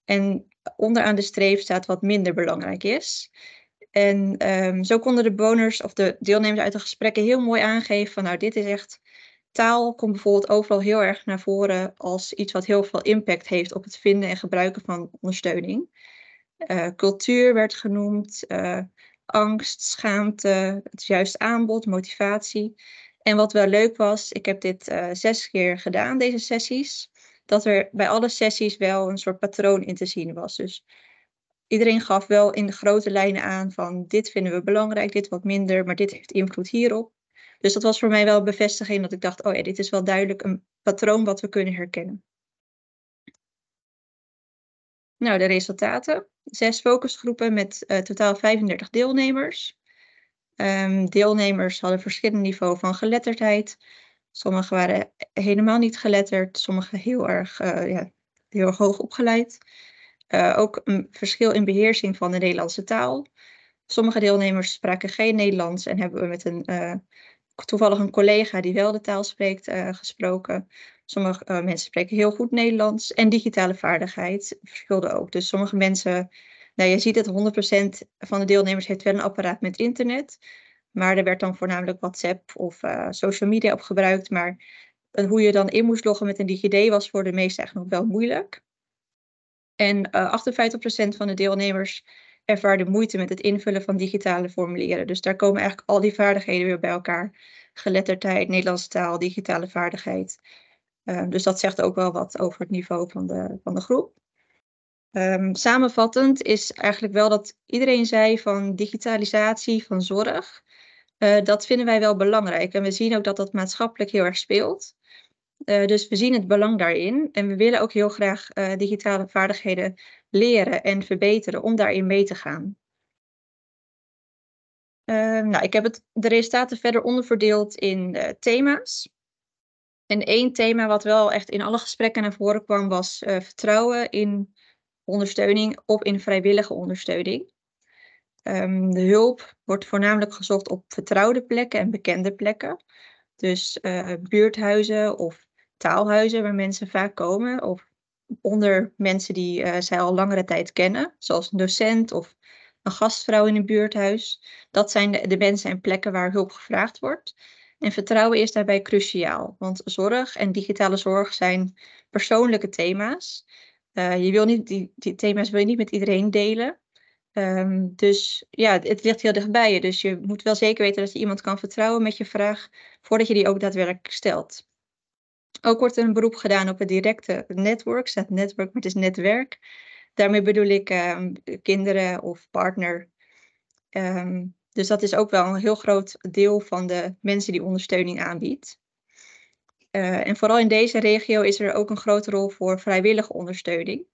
Speaker 2: En onderaan de streep staat wat minder belangrijk is. En ehm, zo konden de bewoners of de deelnemers uit de gesprekken heel mooi aangeven van nou, dit is echt. Taal komt bijvoorbeeld overal heel erg naar voren als iets wat heel veel impact heeft op het vinden en gebruiken van ondersteuning. Eh, cultuur werd genoemd, eh, angst, schaamte, het juiste aanbod, motivatie. En wat wel leuk was, ik heb dit eh, zes keer gedaan, deze sessies dat er bij alle sessies wel een soort patroon in te zien was. Dus iedereen gaf wel in de grote lijnen aan van dit vinden we belangrijk, dit wat minder, maar dit heeft invloed hierop. Dus dat was voor mij wel een bevestiging dat ik dacht, oh ja, dit is wel duidelijk een patroon wat we kunnen herkennen. Nou, de resultaten. Zes focusgroepen met eh, totaal 35 deelnemers. Ehm, deelnemers hadden verschillend niveau van geletterdheid. Sommigen waren helemaal niet geletterd, sommigen heel erg, eh, ja, heel erg hoog opgeleid. Eh, ook een verschil in beheersing van de Nederlandse taal. Sommige deelnemers spraken geen Nederlands en hebben we met een eh, toevallig een collega die wel de taal spreekt gesproken. Sommige mensen spreken heel goed Nederlands en digitale vaardigheid verschilde ook. Dus sommige mensen, nou je ziet dat 100% van de deelnemers heeft wel een apparaat met internet. Maar er werd dan voornamelijk WhatsApp of eh, social media op gebruikt. Maar eh, hoe je dan in moest loggen met een DigiD was voor de meesten eigenlijk nog wel moeilijk. En 58% eh, van de deelnemers ervaarde moeite met het invullen van digitale formulieren. Dus daar komen eigenlijk al die vaardigheden weer bij elkaar. Geletterdheid, Nederlandse taal, digitale vaardigheid. dus dat zegt ook wel wat over het niveau van de, van de groep. Ehm, samenvattend is eigenlijk wel dat iedereen zei van digitalisatie van zorg eh, dat vinden wij wel belangrijk. En we zien ook dat dat maatschappelijk heel erg speelt. Eh, dus we zien het belang daarin. En we willen ook heel graag eh, digitale vaardigheden leren en verbeteren om daarin mee te gaan. Ehm, nou, ik heb het, de resultaten verder onderverdeeld in thema's. En één thema wat wel echt in alle gesprekken naar voren kwam was vertrouwen in ondersteuning of in vrijwillige ondersteuning. Ehm, de hulp wordt voornamelijk gezocht op vertrouwde plekken en bekende plekken. Dus eh, buurthuizen of taalhuizen waar mensen vaak komen. Of onder mensen die eh, zij al langere tijd kennen, zoals een docent of een gastvrouw in een buurthuis. Dat zijn de, de mensen en plekken waar hulp gevraagd wordt. En vertrouwen is daarbij cruciaal, want zorg en digitale zorg zijn persoonlijke thema's. Eh, je wil niet, die, die thema's wil je niet met iedereen delen. Um, dus ja, het ligt heel dichtbij je. Dus je moet wel zeker weten dat je iemand kan vertrouwen met je vraag voordat je die ook daadwerkelijk stelt. Ook wordt een beroep gedaan op het directe netwerk. Staat netwerk, maar het is netwerk. Daarmee bedoel ik ehm, kinderen of partner. Um, dus dat is ook wel een heel groot deel van de mensen die ondersteuning aanbiedt. Uh, en vooral in deze regio is er ook een grote rol voor vrijwillige ondersteuning.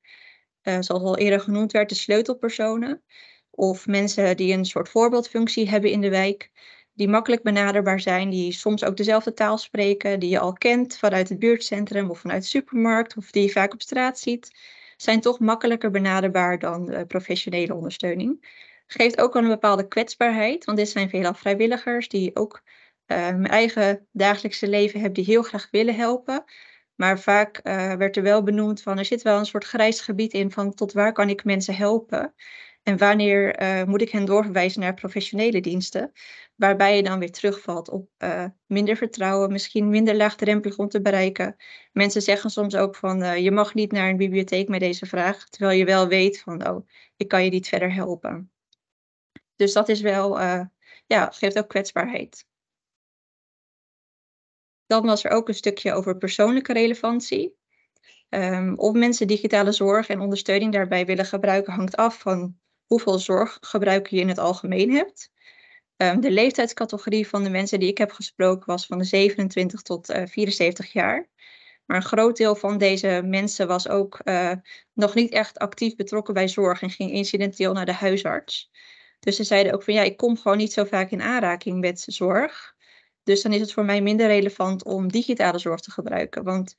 Speaker 2: Eh, zoals al eerder genoemd werd, de sleutelpersonen. Of mensen die een soort voorbeeldfunctie hebben in de wijk, die makkelijk benaderbaar zijn, die soms ook dezelfde taal spreken, die je al kent vanuit het buurtcentrum of vanuit de supermarkt, of die je vaak op straat ziet, zijn toch makkelijker benaderbaar dan eh, professionele ondersteuning. Geeft ook een bepaalde kwetsbaarheid, want dit zijn veelal vrijwilligers die ook uh, eh, mijn eigen dagelijkse leven hebben die heel graag willen helpen, maar vaak eh, werd er wel benoemd van er zit wel een soort grijs gebied in van tot waar kan ik mensen helpen. En wanneer eh, moet ik hen doorverwijzen naar professionele diensten? Waarbij je dan weer terugvalt op eh, minder vertrouwen, misschien minder laagdrempelig om te bereiken. Mensen zeggen soms ook van je mag niet naar een bibliotheek met deze vraag, terwijl je wel weet van oh, ik kan je niet verder helpen. Dus dat is wel, ja, geeft ook kwetsbaarheid. Dan was er ook een stukje over persoonlijke relevantie. Ehm, of mensen digitale zorg en ondersteuning daarbij willen gebruiken hangt af van hoeveel gebruik je in het algemeen hebt. Ehm, de leeftijdscategorie van de mensen die ik heb gesproken was van de 27 tot uh, eh, 74 jaar. Maar een groot deel van deze mensen was ook eh, nog niet echt actief betrokken bij zorg en ging incidenteel naar de huisarts. Dus ze zeiden ook van ja, ik kom gewoon niet zo vaak in aanraking met zorg. Dus dan is het voor mij minder relevant om digitale zorg te gebruiken. Want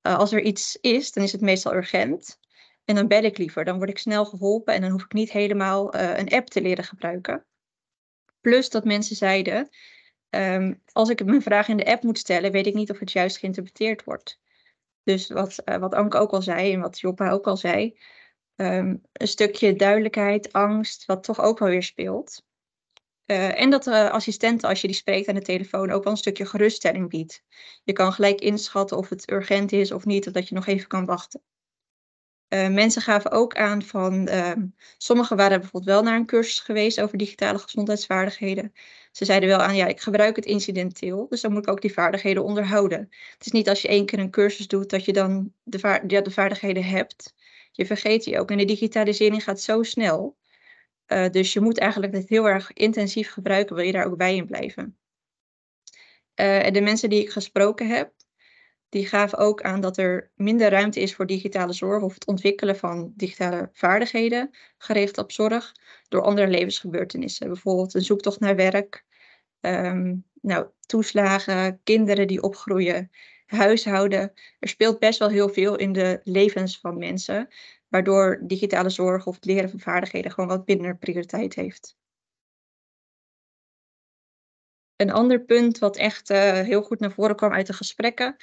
Speaker 2: eh, als er iets is, dan is het meestal urgent. En dan bel ik liever. Dan word ik snel geholpen en dan hoef ik niet helemaal eh, een app te leren gebruiken. Plus dat mensen zeiden, ehm, als ik mijn vraag in de app moet stellen, weet ik niet of het juist geïnterpreteerd wordt. Dus wat, eh, wat Anke ook al zei en wat Joppa ook al zei, ehm, een stukje duidelijkheid, angst, wat toch ook wel weer speelt. Eh, en dat de eh, assistenten, als je die spreekt aan de telefoon, ook wel een stukje geruststelling biedt. Je kan gelijk inschatten of het urgent is of niet, of dat je nog even kan wachten. Eh, mensen gaven ook aan van, ehm, sommigen waren bijvoorbeeld wel naar een cursus geweest over digitale gezondheidsvaardigheden. Ze zeiden wel aan, ja, ik gebruik het incidenteel, dus dan moet ik ook die vaardigheden onderhouden. Het is niet als je één keer een cursus doet dat je dan de, ja, de vaardigheden hebt. Je vergeet die ook en de digitalisering gaat zo snel. Eh, dus je moet eigenlijk het heel erg intensief gebruiken, wil je daar ook bij in blijven. Eh, en de mensen die ik gesproken heb, die gaven ook aan dat er minder ruimte is voor digitale zorg of het ontwikkelen van digitale vaardigheden gericht op zorg door andere levensgebeurtenissen. Bijvoorbeeld een zoektocht naar werk, ehm, nou, toeslagen, kinderen die opgroeien, huishouden. Er speelt best wel heel veel in de levens van mensen waardoor digitale zorg of het leren van vaardigheden gewoon wat minder prioriteit heeft. Een ander punt wat echt eh, heel goed naar voren kwam uit de gesprekken,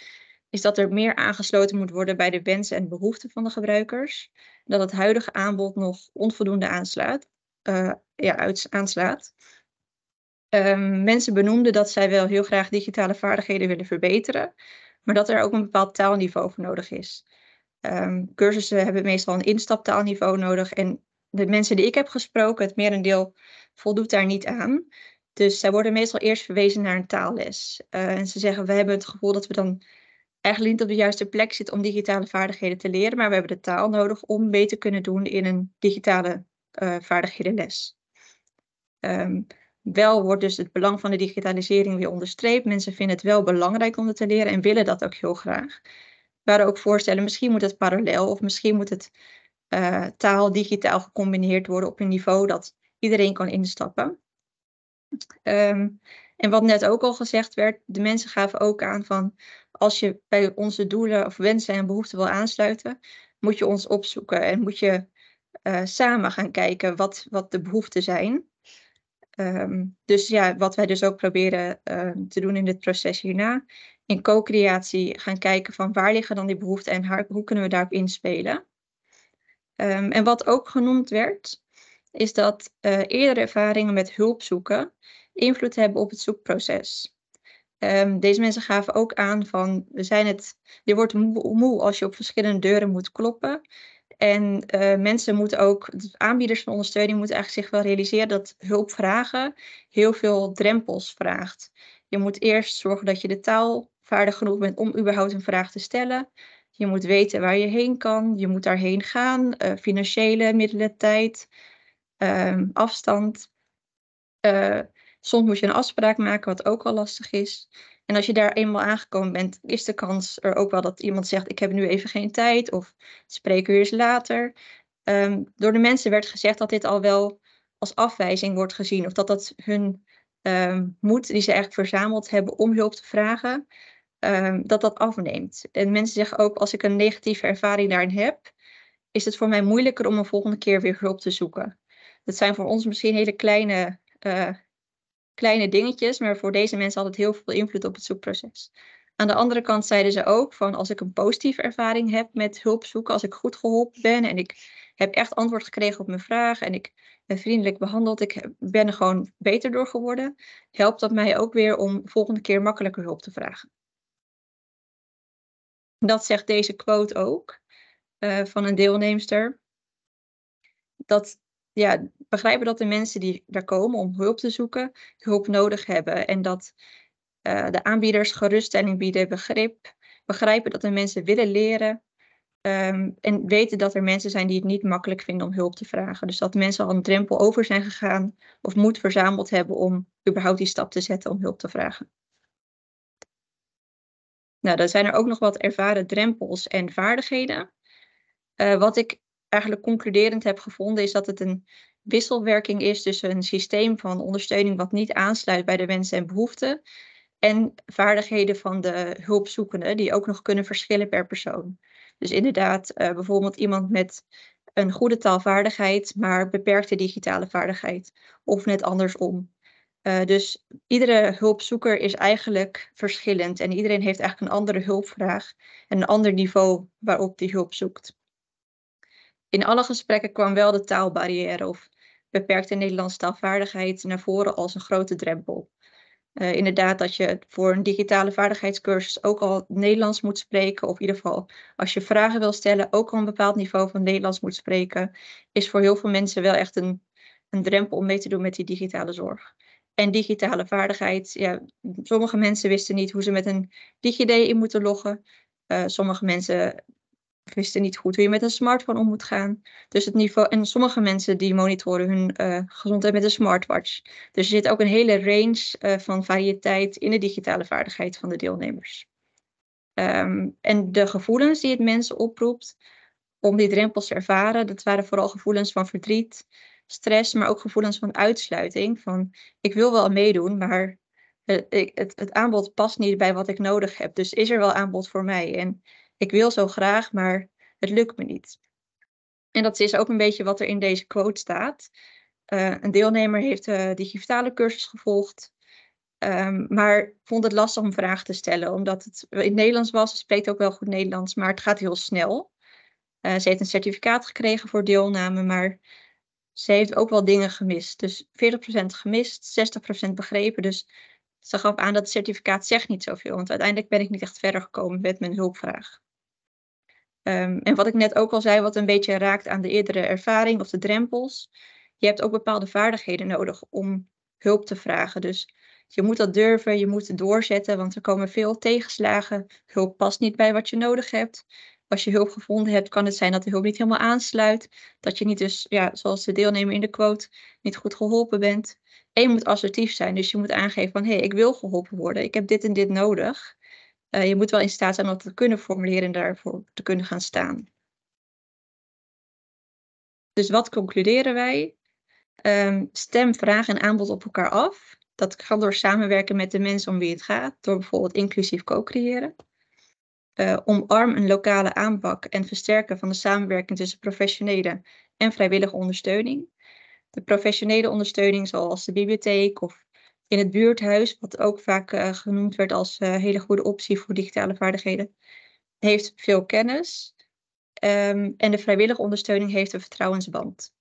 Speaker 2: is dat er meer aangesloten moet worden bij de wensen en behoeften van de gebruikers. Dat het huidige aanbod nog onvoldoende aanslaat. Eh, ja, aanslaat. Ehm, mensen benoemden dat zij wel heel graag digitale vaardigheden willen verbeteren, maar dat er ook een bepaald taalniveau voor nodig is. Um, cursussen hebben meestal een instaptaalniveau nodig. En de mensen die ik heb gesproken, het merendeel voldoet daar niet aan. Dus zij worden meestal eerst verwezen naar een taalles. Eh, en ze zeggen, we hebben het gevoel dat we dan eigenlijk niet op de juiste plek zitten om digitale vaardigheden te leren, maar we hebben de taal nodig om mee te kunnen doen in een digitale eh, vaardighedenles. Ehm, wel wordt dus het belang van de digitalisering weer onderstreept. Mensen vinden het wel belangrijk om het te leren en willen dat ook heel graag waren ook voorstellen, misschien moet het parallel of misschien moet het uh, taal digitaal gecombineerd worden op een niveau dat iedereen kan instappen. Ehm, en wat net ook al gezegd werd, de mensen gaven ook aan van als je bij onze doelen of wensen en behoeften wil aansluiten, moet je ons opzoeken en moet je eh, samen gaan kijken wat, wat de behoeften zijn. Ehm, dus ja, wat wij dus ook proberen eh, te doen in dit proces hierna, in co-creatie gaan kijken van waar liggen dan die behoeften en hoe kunnen we daarop inspelen. Ehm, en wat ook genoemd werd, is dat eh, eerdere ervaringen met hulp zoeken invloed hebben op het zoekproces. Ehm, deze mensen gaven ook aan van, we zijn het, je wordt moe, als je op verschillende deuren moet kloppen. En eh, mensen moeten ook, aanbieders van ondersteuning moeten eigenlijk zich wel realiseren dat hulp vragen heel veel drempels vraagt. Je moet eerst zorgen dat je de taal vaardig genoeg bent om überhaupt een vraag te stellen. Je moet weten waar je heen kan. Je moet daarheen gaan. Eh, financiële middelen, tijd, ehm, afstand. Eh, soms moet je een afspraak maken, wat ook al lastig is. En als je daar eenmaal aangekomen bent, is de kans er ook wel dat iemand zegt: Ik heb nu even geen tijd. Of spreken we eens later. Ehm, door de mensen werd gezegd dat dit al wel als afwijzing wordt gezien. Of dat dat hun um, moed die ze eigenlijk verzameld hebben om hulp te vragen, Ehm, dat dat afneemt. En mensen zeggen ook, als ik een negatieve ervaring daarin heb, is het voor mij moeilijker om een volgende keer weer hulp te zoeken. Dat zijn voor ons misschien hele kleine, eh, kleine dingetjes, maar voor deze mensen had het heel veel invloed op het zoekproces. Aan de andere kant zeiden ze ook van als ik een positieve ervaring heb met hulp zoeken, als ik goed geholpen ben en ik heb echt antwoord gekregen op mijn vraag en ik ben vriendelijk behandeld, ik ben er gewoon beter door geworden, helpt dat mij ook weer om volgende keer makkelijker hulp te vragen. Dat zegt deze quote ook eh, van een deelnemster. Dat ja, begrijpen dat de mensen die daar komen om hulp te zoeken, hulp nodig hebben. En dat eh, de aanbieders geruststelling bieden, begrip, begrijpen dat de mensen willen leren. Ehm, en weten dat er mensen zijn die het niet makkelijk vinden om hulp te vragen. Dus dat mensen al een drempel over zijn gegaan of moed verzameld hebben om überhaupt die stap te zetten om hulp te vragen. Nou, dan zijn er ook nog wat ervaren drempels en vaardigheden. Eh, wat ik eigenlijk concluderend heb gevonden is dat het een wisselwerking is tussen een systeem van ondersteuning wat niet aansluit bij de wensen en behoeften en vaardigheden van de hulpzoekenden die ook nog kunnen verschillen per persoon. Dus inderdaad, eh, bijvoorbeeld iemand met een goede taalvaardigheid, maar beperkte digitale vaardigheid of net andersom. Eh, dus iedere hulpzoeker is eigenlijk verschillend en iedereen heeft eigenlijk een andere hulpvraag en een ander niveau waarop die hulp zoekt. In alle gesprekken kwam wel de taalbarrière of beperkte Nederlandse taalvaardigheid naar voren als een grote drempel. Eh, inderdaad, dat je voor een digitale vaardigheidscursus ook al Nederlands moet spreken, of in ieder geval als je vragen wil stellen, ook al een bepaald niveau van Nederlands moet spreken, is voor heel veel mensen wel echt een, een drempel om mee te doen met die digitale zorg. En digitale vaardigheid. Ja, sommige mensen wisten niet hoe ze met een DigiD in moeten loggen. Eh, sommige mensen wisten niet goed hoe je met een smartphone om moet gaan. Dus het niveau, en sommige mensen die monitoren hun eh, gezondheid met een smartwatch. Dus er zit ook een hele range eh, van variëteit in de digitale vaardigheid van de deelnemers. Ehm, en de gevoelens die het mensen oproept om die drempels te ervaren, dat waren vooral gevoelens van verdriet, stress, maar ook gevoelens van uitsluiting. Van ik wil wel meedoen, maar het, eh, het, het aanbod past niet bij wat ik nodig heb. Dus is er wel aanbod voor mij? En ik wil zo graag, maar het lukt me niet. En dat is ook een beetje wat er in deze quote staat. Eh, een deelnemer heeft de eh, digitale cursus gevolgd, ehm, maar vond het lastig om vragen te stellen, omdat het in Nederlands was. Ze spreekt ook wel goed Nederlands, maar het gaat heel snel. ze heeft een certificaat gekregen voor deelname, maar ze heeft ook wel dingen gemist. Dus 40% gemist, 60% begrepen. Dus ze gaf aan dat het certificaat zegt niet zoveel. Want uiteindelijk ben ik niet echt verder gekomen met mijn hulpvraag. Ehm, en wat ik net ook al zei, wat een beetje raakt aan de eerdere ervaring of de drempels. Je hebt ook bepaalde vaardigheden nodig om hulp te vragen. Dus je moet dat durven, je moet doorzetten, want er komen veel tegenslagen. Hulp past niet bij wat je nodig hebt als je hulp gevonden hebt, kan het zijn dat de hulp niet helemaal aansluit. Dat je niet dus, ja, zoals de deelnemer in de quote, niet goed geholpen bent. En je moet assertief zijn. Dus je moet aangeven van, hé, hey, ik wil geholpen worden. Ik heb dit en dit nodig. Eh, je moet wel in staat zijn om dat te kunnen formuleren en daarvoor te kunnen gaan staan. Dus wat concluderen wij? Ehm, stem vraag en aanbod op elkaar af. Dat kan door samenwerken met de mensen om wie het gaat, door bijvoorbeeld inclusief co-creëren uh, omarm een lokale aanpak en versterken van de samenwerking tussen professionele en vrijwillige ondersteuning. De professionele ondersteuning, zoals de bibliotheek of in het buurthuis, wat ook vaak eh, genoemd werd als uh, hele goede optie voor digitale vaardigheden, heeft veel kennis. Ehm, en de vrijwillige ondersteuning heeft een vertrouwensband.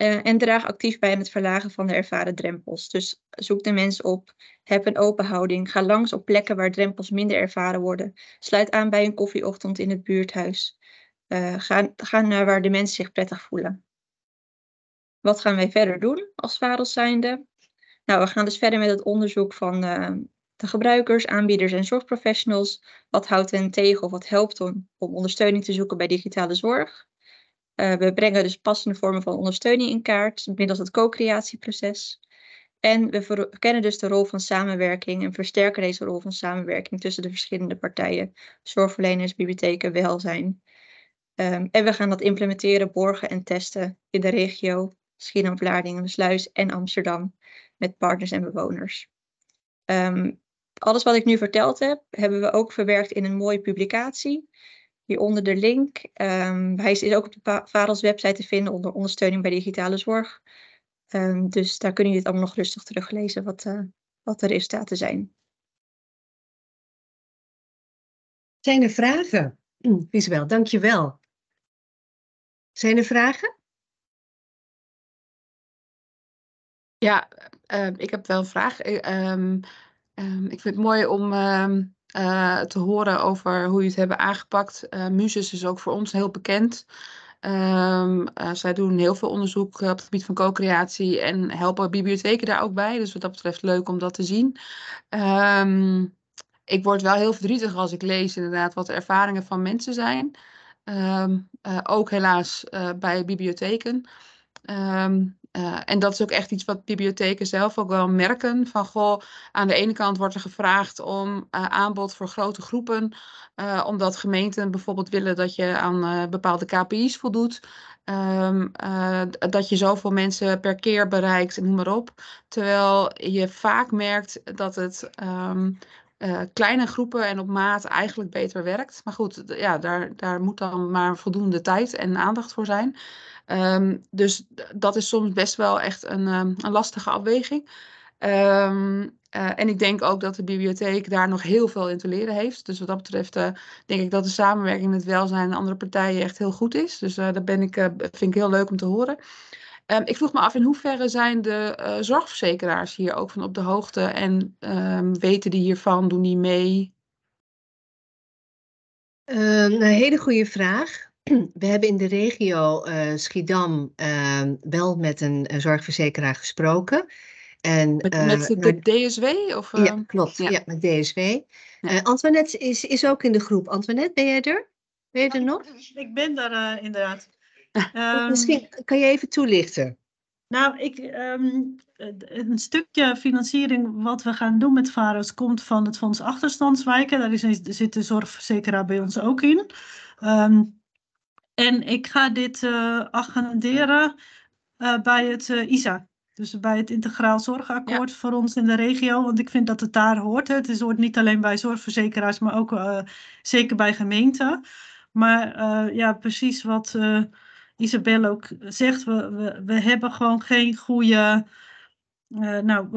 Speaker 2: Eh, en draag actief bij aan het verlagen van de ervaren drempels. Dus zoek de mens op, heb een open houding, ga langs op plekken waar drempels minder ervaren worden. Sluit aan bij een koffieochtend in het buurthuis. Eh, ga, naar waar de mensen zich prettig voelen. Wat gaan wij verder doen als VAROS Nou, we gaan dus verder met het onderzoek van eh, de gebruikers, aanbieders en zorgprofessionals. Wat houdt hen tegen of wat helpt hen om ondersteuning te zoeken bij digitale zorg? Eh, we brengen dus passende vormen van ondersteuning in kaart middels het co-creatieproces. En we verkennen dus de rol van samenwerking en versterken deze rol van samenwerking tussen de verschillende partijen, zorgverleners, bibliotheken, welzijn. Ehm, en we gaan dat implementeren, borgen en testen in de regio Schiedam, Vlaardingen, Sluis en Amsterdam met partners en bewoners. Ehm, alles wat ik nu verteld heb, hebben we ook verwerkt in een mooie publicatie onder de link. Ehm, hij is, ook op de VAREL's website te vinden onder ondersteuning bij digitale zorg. Ehm, dus daar kunnen je
Speaker 3: het allemaal nog rustig teruglezen wat, eh, wat de resultaten zijn. Zijn er vragen? Is hm, Isabel, dankjewel. Zijn er vragen? Ja, ehm, ik heb wel een vraag. Eh, ik vind het mooi om
Speaker 4: eh, te horen over hoe je het hebben aangepakt. Uh, Muses is ook voor ons heel bekend. Um, zij doen heel veel onderzoek op het gebied van co-creatie en helpen bibliotheken daar ook bij. Dus wat dat betreft leuk om dat te zien. Ehm, ik word wel heel verdrietig als ik lees inderdaad wat de ervaringen van mensen zijn. Ehm, ook helaas bij bibliotheken. Eh, en dat is ook echt iets wat bibliotheken zelf ook wel merken. Van goh, aan de ene kant wordt er gevraagd om eh, aanbod voor grote groepen, eh, omdat gemeenten bijvoorbeeld willen dat je aan bepaalde KPI's voldoet. Ehm, dat je zoveel mensen per keer bereikt, noem maar op. Terwijl je vaak merkt dat het ehm, kleine groepen en op maat eigenlijk beter werkt. Maar goed, ja, daar, daar moet dan maar voldoende tijd en aandacht voor zijn. Ehm, dus dat is soms best wel echt een, ehm, een lastige afweging. Ehm, eh, en ik denk ook dat de bibliotheek daar nog heel veel in te leren heeft. Dus wat dat betreft eh, denk ik dat de samenwerking met welzijn en andere partijen echt heel goed is. Dus uh, dat ben ik, vind ik heel leuk om te horen. ik vroeg me af in hoeverre zijn de zorgverzekeraars hier ook van op de hoogte en weten die hiervan, doen die mee?
Speaker 1: een hele goede vraag. we hebben in de regio eh, Schiedam ehm, wel met een, eh, zorgverzekeraar gesproken. En, met, eh, met de, DSW? Of, ja, klopt. Ja. met DSW. Ja. Antoinette is, is ook in de groep. Antoinette, ben jij er? Ben je er oh, nog?
Speaker 6: Dus ik ben daar inderdaad. Ehm, misschien kan je even toelichten. Nou, ik, ehm, een stukje financiering wat we gaan doen met VAROS komt van het Fonds Achterstandswijken. Daar is, zit de zorgverzekeraar bij ons ook in. Um, en ik ga dit eh, agenderen eh, bij het eh, ISA. Dus bij het integraal zorgakkoord voor ons in de regio. Want ik vind dat het daar hoort. Hè. Het hoort niet alleen bij zorgverzekeraars, maar ook zeker bij gemeenten. Maar ja, precies wat uh, Isabel ook zegt. We, we, we, hebben gewoon geen goede. nou,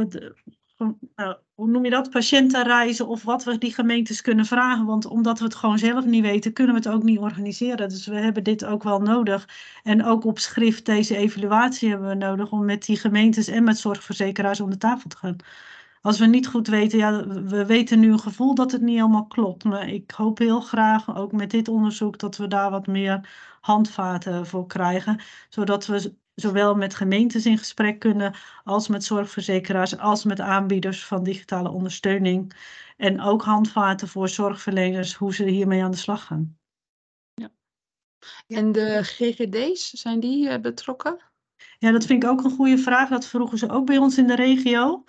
Speaker 6: nou, hoe noem je dat, patiëntenreizen of wat we die gemeentes kunnen vragen. Want omdat we het gewoon zelf niet weten, kunnen we het ook niet organiseren. Dus we hebben dit ook wel nodig. En ook op schrift deze evaluatie hebben we nodig om met die gemeentes en met zorgverzekeraars om de tafel te gaan. Als we niet goed weten, ja, we weten nu een gevoel dat het niet helemaal klopt. Maar ik hoop heel graag, ook met dit onderzoek, dat we daar wat meer handvaten voor krijgen. Zodat we zowel met gemeentes in gesprek kunnen als met zorgverzekeraars, als met aanbieders van digitale ondersteuning. En ook handvaten voor zorgverleners hoe ze hiermee aan de slag gaan. Ja. En de GGD's, zijn die eh, betrokken? Ja, dat vind ik ook een goede vraag. Dat vroegen ze ook bij ons in de regio.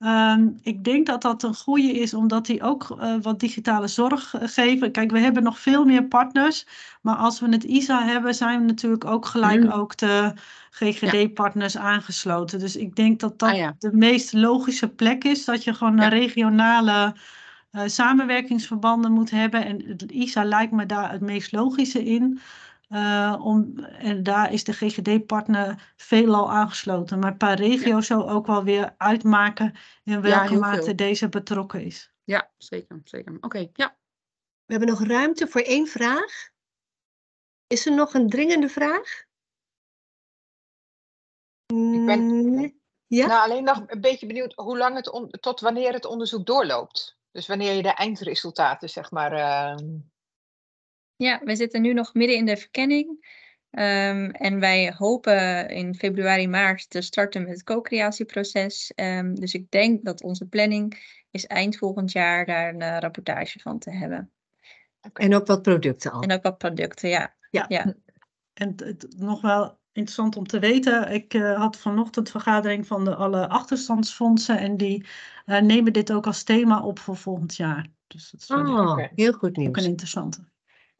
Speaker 6: Ehm, ik denk dat dat een goede is, omdat die ook eh, wat digitale zorg eh, geven. Kijk, we hebben nog veel meer partners. Maar als we het ISA hebben, zijn we natuurlijk ook gelijk mm. ook de GGD-partners aangesloten. Dus ik denk dat dat ah, de meest logische plek is. Dat je gewoon ja. regionale eh, samenwerkingsverbanden moet hebben. En het ISA lijkt me daar het meest logische in. Eh, om, en daar is de GGD-partner veelal aangesloten. Maar per regio ja. zou ook wel weer uitmaken in welke mate deze betrokken is. Ja, zeker. zeker.
Speaker 1: Oké,
Speaker 3: ja. We hebben nog ruimte voor één vraag. Is er nog een dringende vraag? Ik ben mm, ja? nou, alleen
Speaker 5: nog een beetje benieuwd hoe lang het tot wanneer het onderzoek doorloopt. Dus wanneer je de eindresultaten zeg maar, ehm,
Speaker 2: ja, we zitten nu nog midden in de verkenning. Ehm, en wij hopen in februari, maart te starten met het co-creatieproces. Ehm, dus ik denk dat onze planning is eind volgend jaar daar een eh, rapportage van
Speaker 1: te hebben. En ook wat producten al. En ook wat producten, ja.
Speaker 6: ja. En nog wel interessant om te weten. Ik eh, had vanochtend vergadering van de alle achterstandsfondsen en die eh, nemen dit ook als thema op voor volgend jaar. Dus dat is oh,
Speaker 3: heel goed nieuws. Ook een interessante.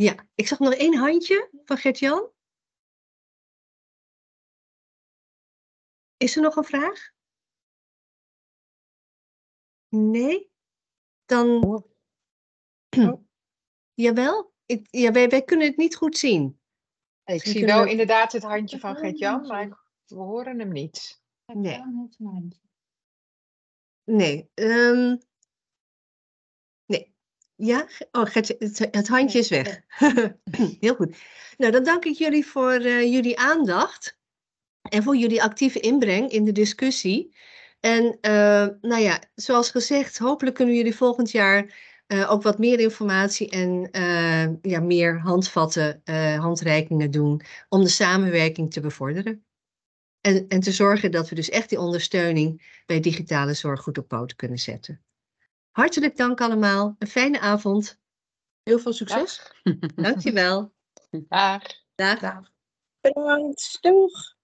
Speaker 3: Ja, ik zag nog één handje van Gert-Jan. Is er nog een vraag? Nee? Dan. Oh. oh. Jawel, ik, ja, wij, kunnen het niet goed zien. Ik zie
Speaker 5: wel inderdaad het handje van Gert-Jan, maar we horen hem niet.
Speaker 1: Nee.
Speaker 3: Nee. Ehm, ja? Oh, het, het, handje is weg. Heel goed. Nou, dan dank ik jullie voor
Speaker 1: eh, jullie aandacht en voor jullie actieve inbreng in de discussie. En eh, nou ja, zoals gezegd, hopelijk kunnen jullie volgend jaar eh, ook wat meer informatie en ja, meer handvatten, handreikingen doen om de samenwerking te bevorderen. En, en te zorgen dat we dus echt die ondersteuning bij digitale zorg goed op poot kunnen zetten. Hartelijk dank allemaal. Een fijne avond.
Speaker 3: Heel veel succes. Dag. Dankjewel. Dag. Dag. Dag. Bedankt. Doeg.